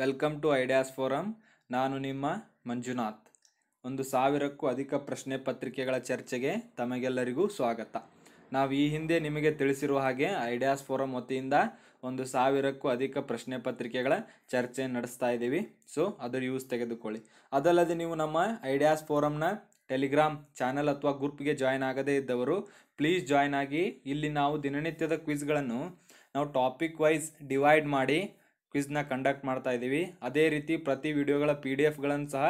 welcome to ideas forum ನಾನು ನಿಮ್ಮ ಮಂಜುನಾಥ್ ಒಂದು ಸಾವಿರಕ್ಕೂ ಅಧಿಕ ಪ್ರಶ್ನೆ ಪತ್ರಿಕೆಗಳ ಚರ್ಚೆಗೆ ತಮಗೆಲ್ಲರಿಗೂ ಸ್ವಾಗತ ನಾವು ಈ ಹಿಂದೆ ನಿಮಗೆ ತಿಳಿಸಿರುವ ಹಾಗೆ ಐಡಿಯಾಸ್ ಫೋರಮ್ ವತಿಯಿಂದ ಒಂದು ಸಾವಿರಕ್ಕೂ ಅಧಿಕ ಪ್ರಶ್ನೆ ಪತ್ರಿಕೆಗಳ ಚರ್ಚೆ ನಡೆಸ್ತಾ ಇದ್ದೀವಿ ಸೊ ಅದರ ಯೂಸ್ ತೆಗೆದುಕೊಳ್ಳಿ ಅದಲ್ಲದೆ ನೀವು ನಮ್ಮ ಐಡಿಯಾಸ್ ಫೋರಮ್ನ ಟೆಲಿಗ್ರಾಮ್ ಚಾನೆಲ್ ಅಥವಾ ಗ್ರೂಪ್ಗೆ ಜಾಯ್ನ್ ಆಗದೇ ಇದ್ದವರು ಪ್ಲೀಸ್ ಜಾಯ್ನ್ ಆಗಿ ಇಲ್ಲಿ ನಾವು ದಿನನಿತ್ಯದ ಕ್ವಿಜ್ಗಳನ್ನು ನಾವು ಟಾಪಿಕ್ ವೈಸ್ ಡಿವೈಡ್ ಮಾಡಿ ಕ್ವಿಝ್ನ ಕಂಡಕ್ಟ್ ಮಾಡ್ತಾ ಇದ್ದೀವಿ ಅದೇ ರೀತಿ ಪ್ರತಿ ವಿಡಿಯೋಗಳ ಪಿ ಡಿ ಎಫ್ಗಳನ್ನು ಸಹ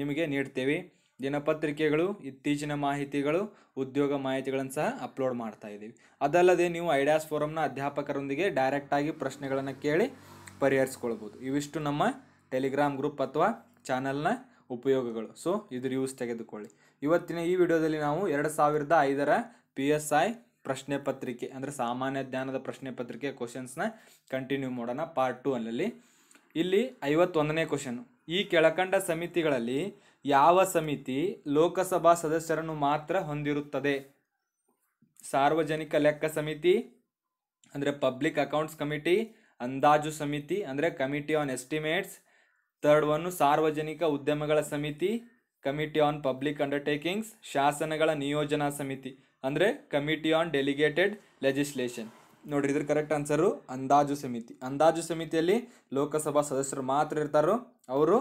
ನಿಮಗೆ ನೀಡ್ತೇವೆ ದಿನಪತ್ರಿಕೆಗಳು ಇತ್ತೀಚಿನ ಮಾಹಿತಿಗಳು ಉದ್ಯೋಗ ಮಾಹಿತಿಗಳನ್ನು ಸಹ ಅಪ್ಲೋಡ್ ಮಾಡ್ತಾ ಇದ್ದೀವಿ ಅದಲ್ಲದೆ ನೀವು ಐಡಿಯಾಸ್ ಫೋರಮ್ನ ಅಧ್ಯಾಪಕರೊಂದಿಗೆ ಡೈರೆಕ್ಟಾಗಿ ಪ್ರಶ್ನೆಗಳನ್ನು ಕೇಳಿ ಪರಿಹರಿಸ್ಕೊಳ್ಬೋದು ಇವಿಷ್ಟು ನಮ್ಮ ಟೆಲಿಗ್ರಾಮ್ ಗ್ರೂಪ್ ಅಥವಾ ಚಾನಲ್ನ ಉಪಯೋಗಗಳು ಸೊ ಇದ್ರ ಯೂಸ್ ತೆಗೆದುಕೊಳ್ಳಿ ಇವತ್ತಿನ ಈ ವಿಡಿಯೋದಲ್ಲಿ ನಾವು ಎರಡು ಸಾವಿರದ ಐದರ ಪಿ ಎಸ್ ಐ ಪ್ರಶ್ನೆ ಪತ್ರಿಕೆ ಅಂದರೆ ಸಾಮಾನ್ಯ ಜ್ಞಾನದ ಪ್ರಶ್ನೆ ಪತ್ರಿಕೆ ಕ್ವಶನ್ಸ್ನ ಕಂಟಿನ್ಯೂ ಮಾಡೋಣ ಪಾರ್ಟ್ ಟು ಅಲ್ಲಲ್ಲಿ ಇಲ್ಲಿ ಐವತ್ತೊಂದನೇ ಕ್ವಶನ್ ಈ ಕೆಳಕಂಡ ಸಮಿತಿಗಳಲ್ಲಿ ಯಾವ ಸಮಿತಿ ಲೋಕಸಭಾ ಸದಸ್ಯರನ್ನು ಮಾತ್ರ ಹೊಂದಿರುತ್ತದೆ ಸಾರ್ವಜನಿಕ ಲೆಕ್ಕ ಸಮಿತಿ ಅಂದರೆ ಪಬ್ಲಿಕ್ ಅಕೌಂಟ್ಸ್ ಕಮಿಟಿ ಅಂದಾಜು ಸಮಿತಿ ಅಂದರೆ ಕಮಿಟಿ ಆನ್ ಎಸ್ಟಿಮೇಟ್ಸ್ ಥರ್ಡ್ ಒನ್ನು ಸಾರ್ವಜನಿಕ ಉದ್ಯಮಗಳ ಸಮಿತಿ ಕಮಿಟಿ ಆನ್ ಪಬ್ಲಿಕ್ ಅಂಡರ್ಟೇಕಿಂಗ್ಸ್ ಶಾಸನಗಳ ನಿಯೋಜನಾ ಸಮಿತಿ ಅಂದರೆ ಕಮಿಟಿ ಆನ್ ಡೆಲಿಗೇಟೆಡ್ ಲೆಜಿಸ್ಲೇಷನ್ ನೋಡ್ರಿ ಇದ್ರ ಕರೆಕ್ಟ್ ಆನ್ಸರು ಅಂದಾಜು ಸಮಿತಿ ಅಂದಾಜು ಸಮಿತಿಯಲ್ಲಿ ಲೋಕಸಭಾ ಸದಸ್ಯರು ಮಾತ್ರ ಇರ್ತಾರೋ ಅವರು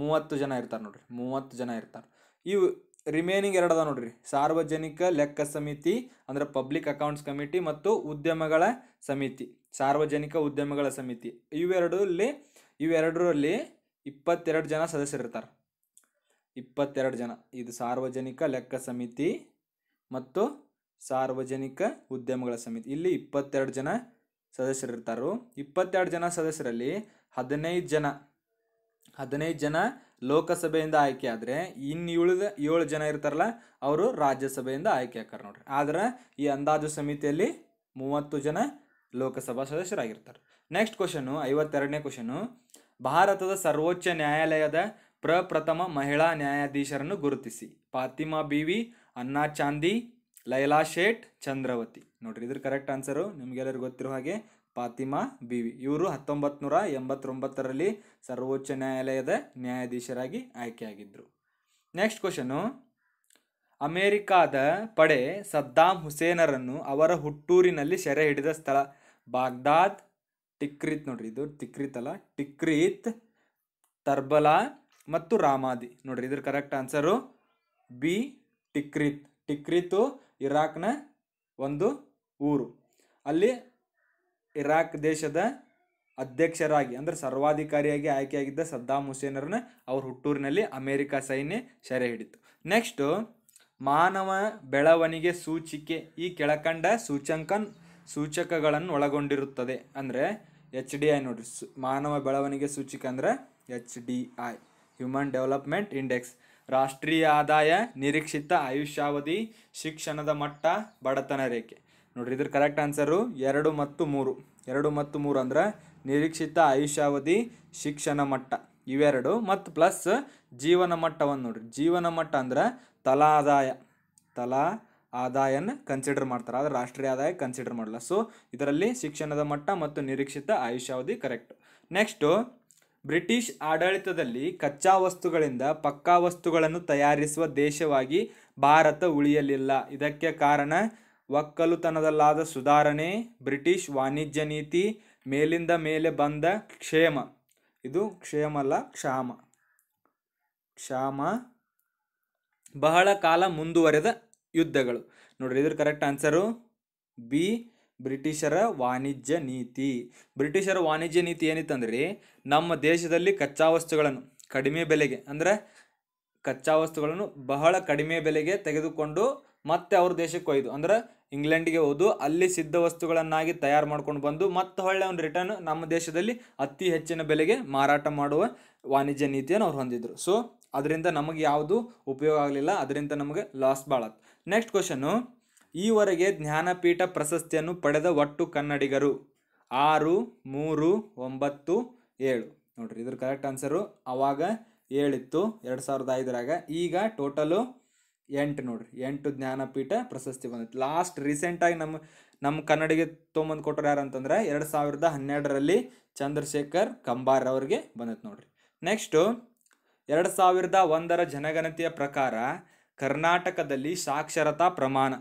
ಮೂವತ್ತು ಜನ ಇರ್ತಾರೆ ನೋಡಿರಿ ಮೂವತ್ತು ಜನ ಇರ್ತಾರೆ ಇವು ರಿಮೇನಿಂಗ್ ಎರಡದ ನೋಡ್ರಿ ಸಾರ್ವಜನಿಕ ಲೆಕ್ಕ ಸಮಿತಿ ಅಂದರೆ ಪಬ್ಲಿಕ್ ಅಕೌಂಟ್ಸ್ ಕಮಿಟಿ ಮತ್ತು ಉದ್ಯಮಗಳ ಸಮಿತಿ ಸಾರ್ವಜನಿಕ ಉದ್ಯಮಗಳ ಸಮಿತಿ ಇವೆರಡಲ್ಲಿ ಇವೆರಡರಲ್ಲಿ ಇಪ್ಪತ್ತೆರಡು ಜನ ಸದಸ್ಯರಿರ್ತಾರೆ ಇಪ್ಪತ್ತೆರಡು ಜನ ಇದು ಸಾರ್ವಜನಿಕ ಲೆಕ್ಕ ಸಮಿತಿ ಮತ್ತು ಸಾರ್ವಜನಿಕ ಉದ್ಯಮಗಳ ಸಮಿತಿ ಇಲ್ಲಿ ಇಪ್ಪತ್ತೆರಡು ಜನ ಸದಸ್ಯರು ಇರ್ತಾರು ಇಪ್ಪತ್ತೆರಡು ಜನ ಸದಸ್ಯರಲ್ಲಿ ಹದಿನೈದು ಜನ ಹದಿನೈದು ಜನ ಲೋಕಸಭೆಯಿಂದ ಆಯ್ಕೆ ಆದರೆ ಇನ್ನು ಏಳು ಜನ ಇರ್ತಾರಲ್ಲ ಅವರು ರಾಜ್ಯಸಭೆಯಿಂದ ಆಯ್ಕೆ ಹಾಕ್ತಾರೆ ನೋಡ್ರಿ ಆದ್ರೆ ಈ ಅಂದಾಜು ಸಮಿತಿಯಲ್ಲಿ ಮೂವತ್ತು ಜನ ಲೋಕಸಭಾ ಸದಸ್ಯರಾಗಿರ್ತಾರೆ ನೆಕ್ಸ್ಟ್ ಕ್ವಶನು ಐವತ್ತೆರಡನೇ ಕ್ವಶನು ಭಾರತದ ಸರ್ವೋಚ್ಚ ನ್ಯಾಯಾಲಯದ ಪ್ರಪ್ರಥಮ ಮಹಿಳಾ ನ್ಯಾಯಾಧೀಶರನ್ನು ಗುರುತಿಸಿ ಫಾತಿಮಾ ಬಿವಿ ಅನ್ನಾ ಚಾಂದಿ ಲೈಲಾ ಶೇಟ್ ಚಂದ್ರವತಿ ನೋಡ್ರಿ ಇದ್ರ ಕರೆಕ್ಟ್ ಆನ್ಸರು ನಿಮಗೆಲ್ಲರಿಗೂ ಗೊತ್ತಿರೋ ಹಾಗೆ ಫಾತಿಮಾ ಬಿವಿ ಇವರು ಹತ್ತೊಂಬತ್ತು ನೂರ ಎಂಬತ್ತೊಂಬತ್ತರಲ್ಲಿ ಸರ್ವೋಚ್ಚ ನ್ಯಾಯಾಲಯದ ನ್ಯಾಯಾಧೀಶರಾಗಿ ಆಯ್ಕೆಯಾಗಿದ್ದರು ನೆಕ್ಸ್ಟ್ ಕ್ವಶನು ಅಮೇರಿಕಾದ ಪಡೆ ಸದ್ದಾಂ ಹುಸೇನರನ್ನು ಅವರ ಹುಟ್ಟೂರಿನಲ್ಲಿ ಸೆರೆ ಹಿಡಿದ ಸ್ಥಳ ಬಾಗ್ದಾದ್ ಟಿಕ್ರಿತ್ ನೋಡ್ರಿ ಇದು ಟಿಕ್ರಿತ್ ಅಲ್ಲ ಟಿಕ್ರಿತ್ ತರ್ಬಲಾ ಮತ್ತು ರಾಮಾದಿ ನೋಡ್ರಿ ಇದ್ರ correct answer B Tikrit Tikrit ಇರಾಕ್ನ ಒಂದು ಊರು ಅಲ್ಲಿ ಇರಾಕ್ ದೇಶದ ಅಧ್ಯಕ್ಷರಾಗಿ ಅಂದರೆ ಸರ್ವಾಧಿಕಾರಿಯಾಗಿ ಆಯ್ಕೆಯಾಗಿದ್ದ ಸದ್ದಾಮ್ ಹುಸೇನರನ್ನ ಅವ್ರ ಹುಟ್ಟೂರಿನಲ್ಲಿ ಅಮೇರಿಕಾ ಸೈನ್ಯ ಸೆರೆ ಹಿಡಿತು ನೆಕ್ಸ್ಟು ಮಾನವ ಬೆಳವಣಿಗೆ ಸೂಚಿಕೆ ಈ ಕೆಳಕಂಡ ಸೂಚಂಕನ್ ಸೂಚಕಗಳನ್ನು ಒಳಗೊಂಡಿರುತ್ತದೆ ಅಂದರೆ ಎಚ್ ಡಿ ಐ ನೋಡಿರಿ ಮಾನವ ಬೆಳವಣಿಗೆ ಸೂಚಿಕೆ ಅಂದರೆ H D I human development index ರಾಷ್ಟ್ರೀಯ ಆದಾಯ ನಿರೀಕ್ಷಿತ ಆಯುಷ್ಯಾವಧಿ ಶಿಕ್ಷಣದ ಮಟ್ಟ ಬಡತನ ರೇಖೆ ನೋಡ್ರಿ ಇದ್ರ ಕರೆಕ್ಟ್ ಆನ್ಸರು ಎರಡು ಮತ್ತು ಮೂರು ಎರಡು ಮತ್ತು ಮೂರು ಅಂದ್ರೆ ನಿರೀಕ್ಷಿತ ಆಯುಷ್ಯಾವಧಿ ಶಿಕ್ಷಣ ಮಟ್ಟ ಇವೆರಡು ಮತ್ತು ಪ್ಲಸ್ ಜೀವನ ಮಟ್ಟವನ್ನು ನೋಡ್ರಿ ಜೀವನ ಮಟ್ಟ ಅಂದ್ರೆ ತಲಾ ಆದಾಯ ತಲಾ ಆದಾಯನ ಕನ್ಸಿಡರ್ ಮಾಡ್ತಾರೆ ಆದರೆ ರಾಷ್ಟ್ರೀಯ ಆದಾಯ ಕನ್ಸಿಡರ್ ಮಾಡಲ್ಲ ಸೊ ಇದರಲ್ಲಿ ಶಿಕ್ಷಣದ ಮಟ್ಟ ಮತ್ತು ನಿರೀಕ್ಷಿತ ಆಯುಷ್ಯಾವಧಿ ಕರೆಕ್ಟ್ ನೆಕ್ಸ್ಟು ಬ್ರಿಟಿಷ್ ಆಡಳಿತದಲ್ಲಿ ಕಚ್ಚಾ ವಸ್ತುಗಳಿಂದ ಪಕ್ಕಾ ವಸ್ತುಗಳನ್ನು ತಯಾರಿಸುವ ದೇಶವಾಗಿ ಭಾರತ ಉಳಿಯಲಿಲ್ಲ ಇದಕ್ಕೆ ಕಾರಣ ಒಕ್ಕಲುತನದಲ್ಲಾದ ಸುಧಾರಣೆ ಬ್ರಿಟಿಷ್ ವಾಣಿಜ್ಯ ನೀತಿ ಮೇಲಿಂದ ಮೇಲೆ ಬಂದ ಕ್ಷೇಮ ಇದು ಕ್ಷೇಮ ಅಲ್ಲ ಕ್ಷಾಮ ಕ್ಷಾಮ ಬಹಳ ಕಾಲ ಮುಂದುವರೆದ ಯುದ್ಧಗಳು ನೋಡ್ರಿ ಇದ್ರ ಕರೆಕ್ಟ್ ಆನ್ಸರು ಬಿ ಬ್ರಿಟಿಷರ ವಾಣಿಜ್ಯ ನೀತಿ ಬ್ರಿಟಿಷರ ವಾಣಿಜ್ಯ ನೀತಿ ಏನಿತ್ತಂದ್ರೆ ನಮ್ಮ ದೇಶದಲ್ಲಿ ಕಚ್ಚಾ ವಸ್ತುಗಳನ್ನು ಕಡಿಮೆ ಬೆಲೆಗೆ ಅಂದರೆ ಕಚ್ಚಾ ವಸ್ತುಗಳನ್ನು ಬಹಳ ಕಡಿಮೆ ಬೆಲೆಗೆ ತೆಗೆದುಕೊಂಡು ಮತ್ತೆ ಅವ್ರ ದೇಶಕ್ಕೆ ಒಯ್ದು ಅಂದ್ರೆ ಇಂಗ್ಲೆಂಡಿಗೆ ಹೋದು ಅಲ್ಲಿ ಸಿದ್ಧ ವಸ್ತುಗಳನ್ನಾಗಿ ತಯಾರು ಮಾಡ್ಕೊಂಡು ಬಂದು ಮತ್ತೆ ಒಳ್ಳೆ ಒಂದು ರಿಟರ್ನ್ ನಮ್ಮ ದೇಶದಲ್ಲಿ ಅತಿ ಹೆಚ್ಚಿನ ಬೆಲೆಗೆ ಮಾರಾಟ ಮಾಡುವ ವಾಣಿಜ್ಯ ನೀತಿಯನ್ನು ಅವ್ರು ಹೊಂದಿದ್ರು ಸೊ ಅದರಿಂದ ನಮಗೆ ಯಾವುದು ಉಪಯೋಗ ಆಗಲಿಲ್ಲ ಅದರಿಂದ ನಮಗೆ ಲಾಸ್ ಭಾಳ ನೆಕ್ಸ್ಟ್ ಕ್ವಶನು ಈವರೆಗೆ ಜ್ಞಾನಪೀಠ ಪ್ರಶಸ್ತಿಯನ್ನು ಪಡೆದ ಒಟ್ಟು ಕನ್ನಡಿಗರು ಆರು ಮೂರು ಒಂಬತ್ತು ಏಳು ನೋಡಿರಿ ಇದ್ರ ಕರೆಕ್ಟ್ ಆನ್ಸರು ಅವಾಗ ಏಳಿತ್ತು ಎರಡು ಸಾವಿರದ ಐದರಾಗ ಈಗ ಟೋಟಲು ಎಂಟು ನೋಡ್ರಿ ಎಂಟು ಜ್ಞಾನಪೀಠ ಪ್ರಶಸ್ತಿ ಬಂದಿತ್ತು ಲಾಸ್ಟ್ ರೀಸೆಂಟಾಗಿ ನಮ್ಮ ನಮ್ಮ ಕನ್ನಡಿಗೆ ತೊಗೊಂಬಂದು ಕೊಟ್ಟರು ಯಾರು ಅಂತಂದ್ರೆ ಎರಡು ಸಾವಿರದ ಹನ್ನೆರಡರಲ್ಲಿ ಚಂದ್ರಶೇಖರ್ ಕಂಬಾರ್ ಅವರಿಗೆ ಬಂದಿತ್ತು ನೋಡ್ರಿ ನೆಕ್ಸ್ಟು ಎರಡು ಸಾವಿರದ ಒಂದರ ಜನಗಣತಿಯ ಪ್ರಕಾರ ಕರ್ನಾಟಕದಲ್ಲಿ ಸಾಕ್ಷರತಾ ಪ್ರಮಾಣ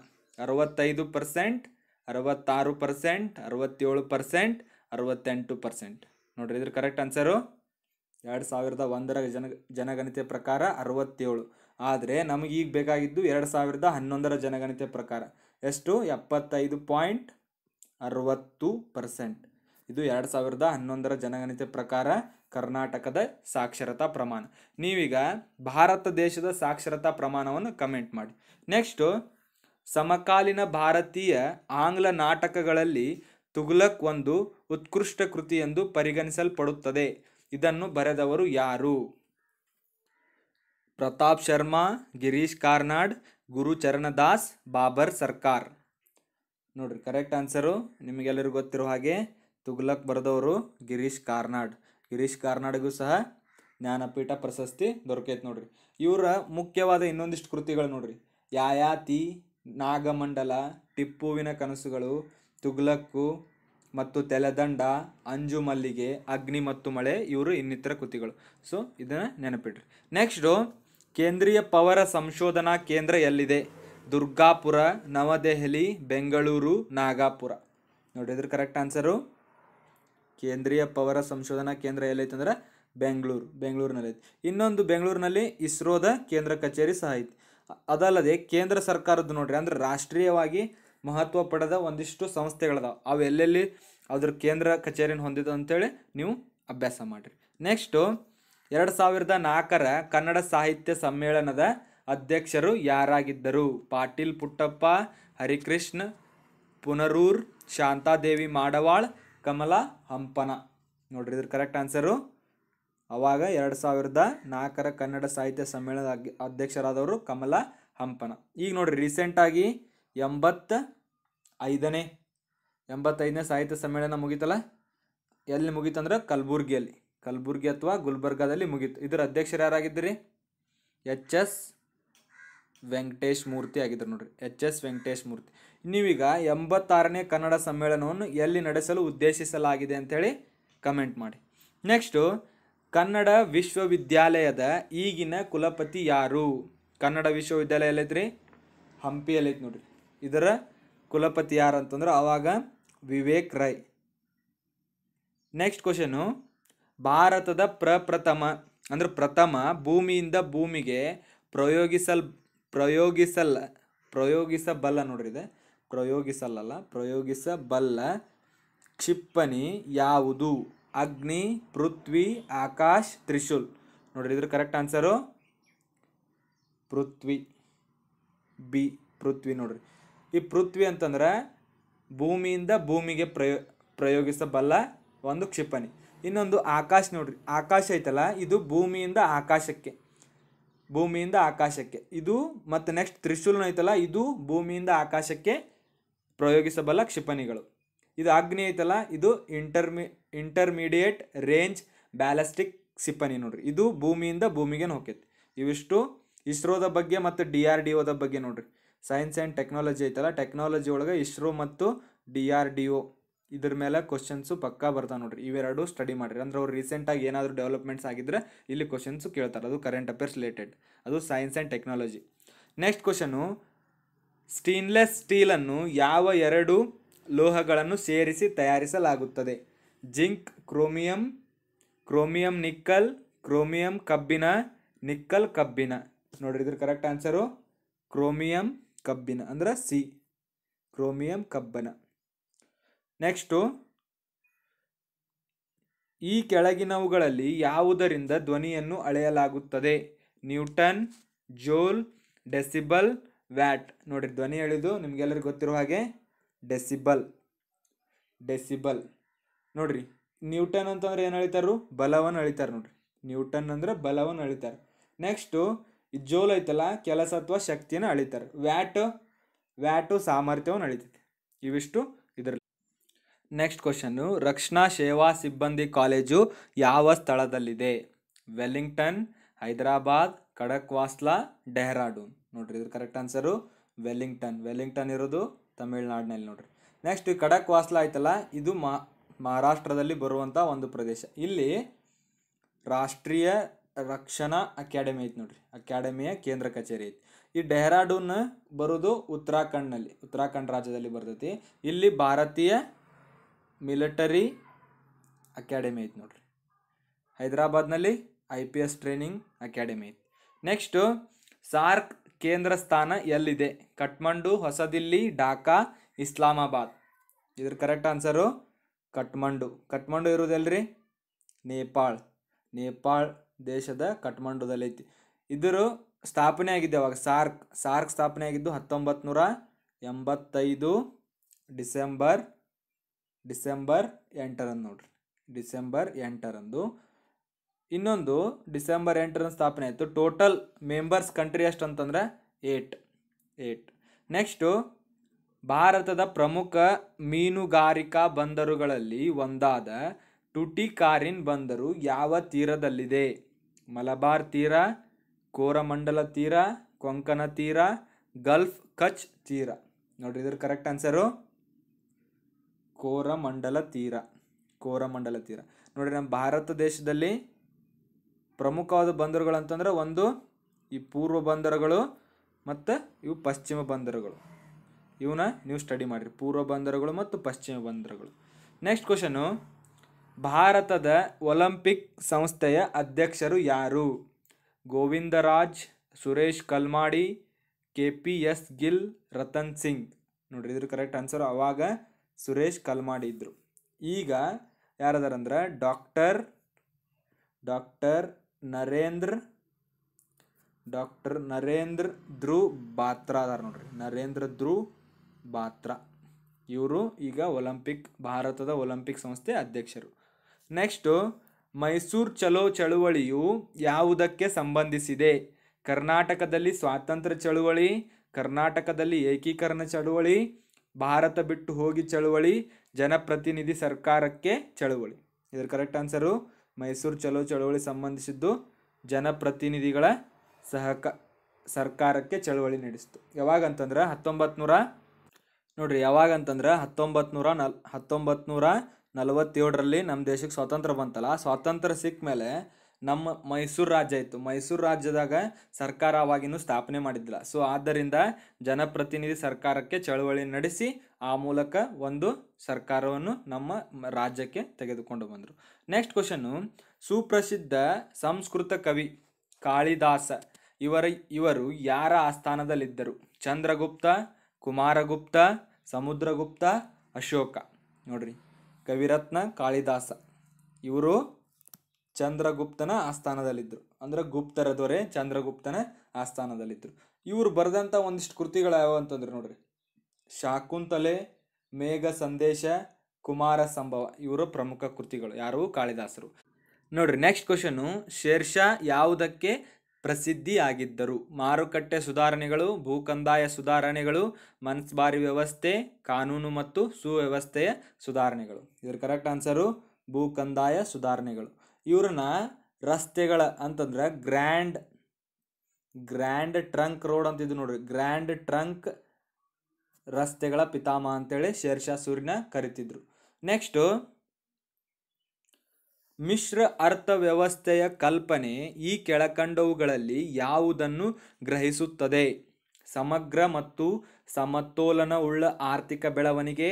ಅರವತ್ತೈದು ಪರ್ಸೆಂಟ್ ಅರವತ್ತಾರು ಪರ್ಸೆಂಟ್ ಅರವತ್ತೇಳು ಪರ್ಸೆಂಟ್ ಅರವತ್ತೆಂಟು ಪರ್ಸೆಂಟ್ ನೋಡ್ರಿ ಇದ್ರ ಕರೆಕ್ಟ್ ಆನ್ಸರು ಎರಡು ಸಾವಿರದ ಒಂದರ ಜನ ಜನಗಣತಿಯ ಪ್ರಕಾರ ಅರವತ್ತೇಳು ಆದರೆ ನಮಗೆ ಈಗ ಬೇಕಾಗಿದ್ದು ಎರಡು ಸಾವಿರದ ಹನ್ನೊಂದರ ಜನಗಣತಿಯ ಪ್ರಕಾರ ಎಷ್ಟು ಎಪ್ಪತ್ತೈದು ಪಾಯಿಂಟ್ ಅರವತ್ತು ಪರ್ಸೆಂಟ್ ಇದು ಎರಡು ಸಾವಿರದ ಹನ್ನೊಂದರ ಜನಗಣತಿಯ ಪ್ರಕಾರ ಕರ್ನಾಟಕದ ಸಾಕ್ಷರತಾ ಪ್ರಮಾಣ ನೀವೀಗ ಭಾರತ ದೇಶದ ಸಾಕ್ಷರತಾ ಪ್ರಮಾಣವನ್ನು ಕಮೆಂಟ್ ಮಾಡಿ ನೆಕ್ಸ್ಟು ಸಮಕಾಲೀನ ಭಾರತೀಯ ಆಂಗ್ಲ ನಾಟಕಗಳಲ್ಲಿ ತುಗ್ಲಕ್ ಒಂದು ಉತ್ಕೃಷ್ಟ ಕೃತಿ ಎಂದು ಪರಿಗಣಿಸಲ್ಪಡುತ್ತದೆ ಇದನ್ನು ಬರೆದವರು ಯಾರು ಪ್ರತಾಪ್ ಶರ್ಮಾ ಗಿರೀಶ್ ಕಾರ್ನಾಡ್ ಗುರು ಚರಣದಾಸ್ ಬಾಬರ್ ಸರ್ಕಾರ್ ನೋಡ್ರಿ ಕರೆಕ್ಟ್ ಆನ್ಸರು ನಿಮಗೆಲ್ಲರಿಗೂ ಗೊತ್ತಿರೋ ಹಾಗೆ ತುಗ್ಲಕ್ ಬರೆದವರು ಗಿರೀಶ್ ಕಾರ್ನಾಡ್ ಗಿರೀಶ್ ಕಾರ್ನಾಡ್ಗೂ ಸಹ ಜ್ಞಾನಪೀಠ ಪ್ರಶಸ್ತಿ ದೊರಕೈತೆ ನೋಡ್ರಿ ಇವರ ಮುಖ್ಯವಾದ ಇನ್ನೊಂದಿಷ್ಟು ಕೃತಿಗಳು ನೋಡ್ರಿ ಯಾಯಾತಿ ನಾಗಮಂಡಲ ಟಿಪ್ಪುವಿನ ಕನಸುಗಳು ತುಗ್ಲಕ್ಕು ಮತ್ತು ತೆಲದಂಡ ಅಂಜು ಮಲ್ಲಿಗೆ ಅಗ್ನಿ ಮತ್ತು ಮಳೆ ಇವರು ಇನ್ನಿತರ ಕೃತಿಗಳು ಸೊ ಇದನ್ನು ನೆನಪಿಡ್ರಿ ನೆಕ್ಸ್ಟು ಕೇಂದ್ರೀಯ ಪವರ ಸಂಶೋಧನಾ ಕೇಂದ್ರ ಎಲ್ಲಿದೆ ದುರ್ಗಾಪುರ ನವದೆಹಲಿ ಬೆಂಗಳೂರು ನಾಗಾಪುರ ನೋಡಿದ್ರೆ ಕರೆಕ್ಟ್ ಆನ್ಸರು ಕೇಂದ್ರೀಯ ಪವರ ಸಂಶೋಧನಾ ಕೇಂದ್ರ ಎಲ್ಲೈತೆ ಅಂದ್ರೆ ಬೆಂಗಳೂರು ಬೆಂಗಳೂರಿನಲ್ಲಿ ಇನ್ನೊಂದು ಬೆಂಗಳೂರಿನಲ್ಲಿ ಇಸ್ರೋದ ಕೇಂದ್ರ ಕಚೇರಿ ಸಹ ಐತಿ ಅದಲ್ಲದೆ ಕೇಂದ್ರ ಸರ್ಕಾರದ್ದು ನೋಡ್ರಿ ಅಂದ್ರೆ ರಾಷ್ಟ್ರೀಯವಾಗಿ ಮಹತ್ವ ಪಡೆದ ಒಂದಿಷ್ಟು ಅವು ಎಲ್ಲೆಲ್ಲಿ ಅದ್ರ ಕೇಂದ್ರ ಕಚೇರಿನ ಹೊಂದಿದ ಅಂತೇಳಿ ನೀವು ಅಭ್ಯಾಸ ಮಾಡಿರಿ ನೆಕ್ಸ್ಟು ಎರಡು ಸಾವಿರದ ನಾಲ್ಕರ ಕನ್ನಡ ಸಾಹಿತ್ಯ ಸಮ್ಮೇಳನದ ಅಧ್ಯಕ್ಷರು ಯಾರಾಗಿದ್ದರು ಪಾಟೀಲ್ ಪುಟ್ಟಪ್ಪ ಹರಿಕೃಷ್ಣ ಪುನರೂರ್ ಶಾಂತಾದೇವಿ ಮಾಡವಾಳ್ ಕಮಲಾ ಹಂಪನ ನೋಡ್ರಿ ಇದ್ರ ಕರೆಕ್ಟ್ ಆನ್ಸರು ಅವಾಗ ಎರಡು ಸಾವಿರದ ನಾಲ್ಕರ ಕನ್ನಡ ಸಾಹಿತ್ಯ ಸಮ್ಮೇಳನದ ಅಧ್ಯಕ್ಷರಾದವರು ಕಮಲ ಹಂಪನ ಈಗ ನೋಡಿರಿ ರೀಸೆಂಟಾಗಿ ಎಂಬತ್ತ ಐದನೇ ಎಂಬತ್ತೈದನೇ ಸಾಹಿತ್ಯ ಸಮ್ಮೇಳನ ಮುಗೀತಲ್ಲ ಎಲ್ಲಿ ಮುಗೀತಂದ್ರೆ ಕಲಬುರ್ಗಿಯಲ್ಲಿ ಕಲಬುರ್ಗಿ ಅಥವಾ ಗುಲ್ಬರ್ಗಾದಲ್ಲಿ ಮುಗೀತು ಇದರ ಅಧ್ಯಕ್ಷರು ಯಾರಾಗಿದ್ದೀರಿ ಎಚ್ ಎಸ್ ವೆಂಕಟೇಶ್ ಮೂರ್ತಿ ಆಗಿದ್ರು ನೋಡ್ರಿ ಎಚ್ ಎಸ್ ವೆಂಕಟೇಶ್ ಮೂರ್ತಿ ನೀವೀಗ ಎಂಬತ್ತಾರನೇ ಕನ್ನಡ ಸಮ್ಮೇಳನವನ್ನು ಎಲ್ಲಿ ನಡೆಸಲು ಉದ್ದೇಶಿಸಲಾಗಿದೆ ಹೇಳಿ ಕಮೆಂಟ್ ಮಾಡಿ ನೆಕ್ಸ್ಟು ಕನ್ನಡ ವಿಶ್ವವಿದ್ಯಾಲಯದ ಈಗಿನ ಕುಲಪತಿ ಯಾರು ಕನ್ನಡ ವಿಶ್ವವಿದ್ಯಾಲಯ ಎಲ್ಲೈತ್ರಿ ಹಂಪಿಯಲ್ಲೈತೆ ನೋಡ್ರಿ ಇದರ ಕುಲಪತಿ ಯಾರು ಅಂತಂದ್ರೆ ಆವಾಗ ವಿವೇಕ್ ರೈ ನೆಕ್ಸ್ಟ್ ಕ್ವಶನು ಭಾರತದ ಪ್ರಪ್ರಥಮ ಅಂದ್ರೆ ಪ್ರಥಮ ಭೂಮಿಯಿಂದ ಭೂಮಿಗೆ ಪ್ರಯೋಗಿಸಲ್ ಪ್ರಯೋಗಿಸಲ್ಲ ಪ್ರಯೋಗಿಸಬಲ್ಲ ನೋಡ್ರಿ ಇದೆ ಪ್ರಯೋಗಿಸಲ್ಲ ಪ್ರಯೋಗಿಸಬಲ್ಲ ಕ್ಷಿಪ್ಪಣಿ ಯಾವುದು ಅಗ್ನಿ ಪೃಥ್ವಿ ಆಕಾಶ್ ತ್ರಿಶೂಲ್ ನೋಡ್ರಿ ಇದ್ರ correct answer Prithvi B Prithvi ನೋಡ್ರಿ ಈ ಪೃಥ್ವಿ ಅಂತಂದ್ರೆ ಭೂಮಿಯಿಂದ ಭೂಮಿಗೆ ಪ್ರಯೋ ಪ್ರಯೋಗಿಸಬಲ್ಲ ಒಂದು ಕ್ಷಿಪಣಿ ಇನ್ನೊಂದು ಆಕಾಶ ನೋಡ್ರಿ ಆಕಾಶ ಐತಲ್ಲ ಇದು ಭೂಮಿಯಿಂದ ಆಕಾಶಕ್ಕೆ ಭೂಮಿಯಿಂದ ಆಕಾಶಕ್ಕೆ ಇದು ಮತ್ತು ನೆಕ್ಸ್ಟ್ ತ್ರಿಶೂಲ್ನ ಐತಲ್ಲ ಇದು ಭೂಮಿಯಿಂದ ಆಕಾಶಕ್ಕೆ ಪ್ರಯೋಗಿಸಬಲ್ಲ ಕ್ಷಿಪಣಿಗಳು ಇದು ಅಗ್ನಿ ಐತಲ್ಲ ಇದು ಇಂಟರ್ಮಿ ಇಂಟರ್ಮೀಡಿಯೇಟ್ ರೇಂಜ್ ಬ್ಯಾಲಸ್ಟಿಕ್ ಸಿಪ್ಪನಿ ನೋಡ್ರಿ ಇದು ಭೂಮಿಯಿಂದ ಭೂಮಿಗೆ ಹೋಗ್ಯೈತಿ ಇವಿಷ್ಟು ಇಸ್ರೋದ ಬಗ್ಗೆ ಮತ್ತು ಡಿ ಆರ್ ಡಿ ಒದ ಬಗ್ಗೆ ನೋಡ್ರಿ ಸೈನ್ಸ್ ಆ್ಯಂಡ್ ಟೆಕ್ನಾಲಜಿ ಐತಲ್ಲ ಟೆಕ್ನಾಲಜಿ ಒಳಗೆ ಇಸ್ರೋ ಮತ್ತು ಡಿ ಆರ್ ಡಿ ಒ ಇದ್ರ ಮೇಲೆ ಕ್ವಶನ್ಸು ಪಕ್ಕಾ ಬರ್ತಾವೆ ನೋಡ್ರಿ ಇವೆರಡು ಸ್ಟಡಿ ಮಾಡಿರಿ ಅಂದ್ರೆ ಅವ್ರು ರೀಸೆಂಟಾಗಿ ಏನಾದರೂ ಡೆವಲಪ್ಮೆಂಟ್ಸ್ ಆಗಿದ್ರೆ ಇಲ್ಲಿ ಕ್ವಶನ್ಸು ಕೇಳ್ತಾರೆ ಅದು ಕರೆಂಟ್ ಅಫೇರ್ಸ್ ರಿಲೇಟೆಡ್ ಅದು science and technology next question stainless ಸ್ಟೀಲನ್ನು ಯಾವ ಎರಡು ಲೋಹಗಳನ್ನು ಸೇರಿಸಿ ತಯಾರಿಸಲಾಗುತ್ತದೆ zinc chromium chromium nickel chromium ಕಬ್ಬಿನ ನಿಕ್ಕಲ್ ಕಬ್ಬಿನ ನೋಡ್ರಿ ಇದ್ರ ಕರೆಕ್ಟ್ ಆನ್ಸರು ಕ್ರೋಮಿಯಂ ಕಬ್ಬಿನ ಅಂದ್ರೆ ಸಿ ಕ್ರೋಮಿಯಂ ಕಬ್ಬನ ನೆಕ್ಸ್ಟು ಈ ಕೆಳಗಿನವುಗಳಲ್ಲಿ ಯಾವುದರಿಂದ ಧ್ವನಿಯನ್ನು ಅಳೆಯಲಾಗುತ್ತದೆ ನ್ಯೂಟನ್ ಜೋಲ್ ಡೆಸಿಬಲ್ ವ್ಯಾಟ್ ನೋಡಿ ಧ್ವನಿ ಎಳೆದು ನಿಮಗೆಲ್ಲರಿಗೂ ಗೊತ್ತಿರುವ ಹಾಗೆ ಡೆಸಿಬಲ್ ಡೆಸಿಬಲ್ ನೋಡ್ರಿ ನ್ಯೂಟನ್ ಅಂತಂದ್ರೆ ಏನು ಅಳಿತಾರು ಬಲವನ್ನು ಅಳಿತಾರೆ ನೋಡ್ರಿ ನ್ಯೂಟನ್ ಅಂದ್ರೆ ಬಲವನ್ನು ಅಳಿತಾರೆ ನೆಕ್ಸ್ಟು ಜೋಲ್ ಐತಲ್ಲ ಕೆಲಸ ಅಥವಾ ಶಕ್ತಿಯನ್ನು ಅಳಿತಾರೆ ವ್ಯಾಟ್ ವ್ಯಾಟು ಸಾಮರ್ಥ್ಯವನ್ನು ಅಳಿತೈತಿ ಇವಿಷ್ಟು ಇದರಲ್ಲಿ ನೆಕ್ಸ್ಟ್ ಕ್ವಶನ್ನು ರಕ್ಷಣಾ ಸೇವಾ ಸಿಬ್ಬಂದಿ ಕಾಲೇಜು ಯಾವ ಸ್ಥಳದಲ್ಲಿದೆ ವೆಲ್ಲಿಂಗ್ಟನ್ ಹೈದರಾಬಾದ್ ವಾಸ್ಲಾ ಡೆಹ್ರಾಡೂನ್ ನೋಡ್ರಿ ಇದ್ರ ಕರೆಕ್ಟ್ ಆನ್ಸರು ವೆಲ್ಲಿಂಗ್ಟನ್ ವೆಲ್ಲಿಂಗ್ಟನ್ ಇರೋದು ತಮಿಳ್ನಾಡಿನಲ್ಲಿ ನೋಡ್ರಿ ನೆಕ್ಸ್ಟ್ ಖಡಕ್ ವಾಸ್ಲ ಆಯ್ತಲ್ಲ ಇದು ಮಹಾರಾಷ್ಟ್ರದಲ್ಲಿ ಬರುವಂಥ ಒಂದು ಪ್ರದೇಶ ಇಲ್ಲಿ ರಾಷ್ಟ್ರೀಯ ರಕ್ಷಣಾ ಅಕಾಡೆಮಿ ಐತಿ ನೋಡ್ರಿ ಅಕಾಡೆಮಿಯ ಕೇಂದ್ರ ಕಚೇರಿ ಐತಿ ಈ ಡೆಹ್ರಾಡೂನ್ ಬರೋದು ಉತ್ತರಾಖಂಡ್ನಲ್ಲಿ ಉತ್ತರಾಖಂಡ್ ರಾಜ್ಯದಲ್ಲಿ ಬರ್ತೈತಿ ಇಲ್ಲಿ ಭಾರತೀಯ ಮಿಲಿಟರಿ ಅಕಾಡೆಮಿ ಐತಿ ನೋಡ್ರಿ ಹೈದರಾಬಾದ್ನಲ್ಲಿ I P S training academy ಐತಿ ನೆಕ್ಸ್ಟು ಸಾರ್ಕ್ ಕೇಂದ್ರ ಸ್ಥಾನ ಎಲ್ಲಿದೆ ಕಠ್ಮಂಡು ಹೊಸದಿಲ್ಲಿ ಢಾಕಾ ಇಸ್ಲಾಮಾಬಾದ್ ಇದ್ರ ಕರೆಕ್ಟ್ ಆನ್ಸರು ಕಠ್ಮಂಡು ಕಠ್ಮಂಡು ಇರುವುದಲ್ರಿ ನೇಪಾಳ್ ನೇಪಾಳ್ ದೇಶದ ಕಠ್ಮಂಡುದಲ್ಲೈತಿ ಇದರು ಸ್ಥಾಪನೆ ಆಗಿದೆ ಅವಾಗ ಸಾರ್ಕ್ ಸಾರ್ಕ್ ಸ್ಥಾಪನೆ ಆಗಿದ್ದು ಹತ್ತೊಂಬತ್ತು ನೂರ ಎಂಬತ್ತೈದು ಡಿಸೆಂಬರ್ ಡಿಸೆಂಬರ್ ಎಂಟರಂದು ನೋಡ್ರಿ ಡಿಸೆಂಬರ್ ಎಂಟರಂದು ಇನ್ನೊಂದು ಡಿಸೆಂಬರ್ ಎಂಟರಂದು ಸ್ಥಾಪನೆ ಆಯಿತು ಟೋಟಲ್ ಮೆಂಬರ್ಸ್ ಕಂಟ್ರಿ ಎಷ್ಟು ಅಂತಂದ್ರೆ ಏಟ್ ಏಟ್ ನೆಕ್ಸ್ಟು ಭಾರತದ ಪ್ರಮುಖ ಮೀನುಗಾರಿಕಾ ಬಂದರುಗಳಲ್ಲಿ ಒಂದಾದ ಟುಟಿಕಾರಿನ್ ಬಂದರು ಯಾವ ತೀರದಲ್ಲಿದೆ ಮಲಬಾರ್ ತೀರ ಕೋರಮಂಡಲ ತೀರ ಕೊಂಕಣ ತೀರ ಗಲ್ಫ್ ಕಚ್ ತೀರ ನೋಡ್ರಿ ಇದ್ರ ಕರೆಕ್ಟ್ ಆನ್ಸರು ಕೋರಮಂಡಲ ತೀರ ಕೋರಮಂಡಲ ತೀರ ನೋಡಿರಿ ನಮ್ಮ ಭಾರತ ದೇಶದಲ್ಲಿ ಪ್ರಮುಖವಾದ ಬಂದರುಗಳು ಅಂತಂದ್ರೆ ಒಂದು ಈ ಪೂರ್ವ ಬಂದರುಗಳು ಮತ್ತು ಇವು ಪಶ್ಚಿಮ ಬಂದರುಗಳು ಇವನ್ನ ನೀವು ಸ್ಟಡಿ ಮಾಡಿರಿ ಪೂರ್ವ ಬಂದರುಗಳು ಮತ್ತು ಪಶ್ಚಿಮ ಬಂದರುಗಳು ನೆಕ್ಸ್ಟ್ ಕ್ವಶನು ಭಾರತದ ಒಲಂಪಿಕ್ ಸಂಸ್ಥೆಯ ಅಧ್ಯಕ್ಷರು ಯಾರು Govindaraj Suresh Kalmadi K P S Gill Ratan Singh ನೋಡ್ರಿ ಇದ್ರ ಕರೆಕ್ಟ್ ಆನ್ಸರ್ ಅವಾಗ ಸುರೇಶ್ ಕಲ್ಮಾಡಿ ಇದ್ದರು ಈಗ ಯಾರದಾರಂದ್ರೆ doctor doctor Narendra doctor Narendra Dhruv Batra ಅದಾರ ನೋಡ್ರಿ ನರೇಂದ್ರ ಧ್ರುವ್ ಬಾತ್ರಾ ಇವರು ಈಗ ಒಲಂಪಿಕ್ ಭಾರತದ ಒಲಂಪಿಕ್ ಸಂಸ್ಥೆ ಅಧ್ಯಕ್ಷರು ನೆಕ್ಸ್ಟು ಮೈಸೂರು ಚಲೋ ಚಳುವಳಿಯು ಯಾವುದಕ್ಕೆ ಸಂಬಂಧಿಸಿದೆ ಕರ್ನಾಟಕದಲ್ಲಿ ಸ್ವಾತಂತ್ರ್ಯ ಚಳುವಳಿ ಕರ್ನಾಟಕದಲ್ಲಿ ಏಕೀಕರಣ ಚಳುವಳಿ ಭಾರತ ಬಿಟ್ಟು ಹೋಗಿ ಚಳುವಳಿ ಜನಪ್ರತಿನಿಧಿ ಸರ್ಕಾರಕ್ಕೆ ಚಳುವಳಿ ಇದರ ಕರೆಕ್ಟ್ ಆನ್ಸರು ಮೈಸೂರು ಚಲೋ ಚಳವಳಿ ಸಂಬಂಧಿಸಿದ್ದು ಜನಪ್ರತಿನಿಧಿಗಳ ಸಹಕ ಸರ್ಕಾರಕ್ಕೆ ಚಳವಳಿ ನಡೆಸಿತು ಯಾವಾಗಂತಂದ್ರೆ ಹತ್ತೊಂಬತ್ತು ನೂರ ನೋಡ್ರಿ ಯಾವಾಗಂತಂದ್ರೆ ಹತ್ತೊಂಬತ್ತು ನೂರ ನಲ್ ಹತ್ತೊಂಬತ್ತು ನೂರ ನಲವತ್ತೇಳರಲ್ಲಿ ನಮ್ಮ ದೇಶಕ್ಕೆ ಸ್ವಾತಂತ್ರ್ಯ ಬಂತಲ್ಲ ಸ್ವಾತಂತ್ರ್ಯ ಸಿಕ್ಕ ಮೇಲೆ ನಮ್ಮ ಮೈಸೂರು ರಾಜ್ಯ ಇತ್ತು ಮೈಸೂರು ರಾಜ್ಯದಾಗ ಸರ್ಕಾರ ಅವಾಗಿನೂ ಸ್ಥಾಪನೆ ಮಾಡಿದ್ದಿಲ್ಲ ಸೊ ಆದ್ದರಿಂದ ಜನಪ್ರತಿನಿಧಿ ಸರ್ಕಾರಕ್ಕೆ ಚಳುವಳಿ ನಡೆಸಿ ಆ ಮೂಲಕ ಒಂದು ಸರ್ಕಾರವನ್ನು ನಮ್ಮ ರಾಜ್ಯಕ್ಕೆ ತೆಗೆದುಕೊಂಡು ಬಂದರು ನೆಕ್ಸ್ಟ್ ಕ್ವಶನ್ನು ಸುಪ್ರಸಿದ್ಧ ಸಂಸ್ಕೃತ ಕವಿ ಕಾಳಿದಾಸ ಇವರ ಇವರು ಯಾರ ಆಸ್ಥಾನದಲ್ಲಿದ್ದರು ಚಂದ್ರಗುಪ್ತ ಕುಮಾರಗುಪ್ತ ಸಮುದ್ರಗುಪ್ತ ಅಶೋಕ ನೋಡ್ರಿ ಕವಿರತ್ನ ಕಾಳಿದಾಸ ಇವರು ಚಂದ್ರಗುಪ್ತನ ಆಸ್ಥಾನದಲ್ಲಿದ್ದರು ಅಂದರೆ ಗುಪ್ತರ ದೊರೆ ಚಂದ್ರಗುಪ್ತನ ಆಸ್ಥಾನದಲ್ಲಿದ್ದರು ಇವರು ಬರೆದಂಥ ಒಂದಿಷ್ಟು ಕೃತಿಗಳು ಯಾವ್ಯಾವ ಅಂತಂದ್ರೆ ನೋಡ್ರಿ ಶಾಕುಂತಲೆ ಮೇಘ ಸಂದೇಶ ಕುಮಾರ ಸಂಭವ ಇವರು ಪ್ರಮುಖ ಕೃತಿಗಳು ಯಾರು ಕಾಳಿದಾಸರು ನೋಡ್ರಿ ನೆಕ್ಸ್ಟ್ ಕ್ವಶನು ಶೇರ್ಷಾ ಯಾವುದಕ್ಕೆ ಪ್ರಸಿದ್ಧಿ ಆಗಿದ್ದರು ಮಾರುಕಟ್ಟೆ ಸುಧಾರಣೆಗಳು ಭೂಕಂದಾಯ ಸುಧಾರಣೆಗಳು ಮನ್ಸ್ಬಾರಿ ವ್ಯವಸ್ಥೆ ಕಾನೂನು ಮತ್ತು ಸುವ್ಯವಸ್ಥೆಯ ಸುಧಾರಣೆಗಳು ಇದರ ಕರೆಕ್ಟ್ ಆನ್ಸರು ಭೂಕಂದಾಯ ಸುಧಾರಣೆಗಳು ಇವ್ರನ್ನ ರಸ್ತೆಗಳ ಅಂತಂದ್ರೆ ಗ್ರ್ಯಾಂಡ್ ಗ್ರ್ಯಾಂಡ್ ಟ್ರಂಕ್ ರೋಡ್ ಅಂತಿದ್ದು ನೋಡ್ರಿ ಗ್ರ್ಯಾಂಡ್ ಟ್ರಂಕ್ ರಸ್ತೆಗಳ ಪಿತಾಮ ಅಂತೇಳಿ ಶೇರ್ಷಾ ಸೂರ್ಯನ ಕರಿತಿದ್ರು ನೆಕ್ಸ್ಟು ಮಿಶ್ರ ಅರ್ಥವ್ಯವಸ್ಥೆಯ ಕಲ್ಪನೆ ಈ ಕೆಳಕಂಡವುಗಳಲ್ಲಿ ಯಾವುದನ್ನು ಗ್ರಹಿಸುತ್ತದೆ ಸಮಗ್ರ ಮತ್ತು ಸಮತೋಲನವುಳ್ಳ ಆರ್ಥಿಕ ಬೆಳವಣಿಗೆ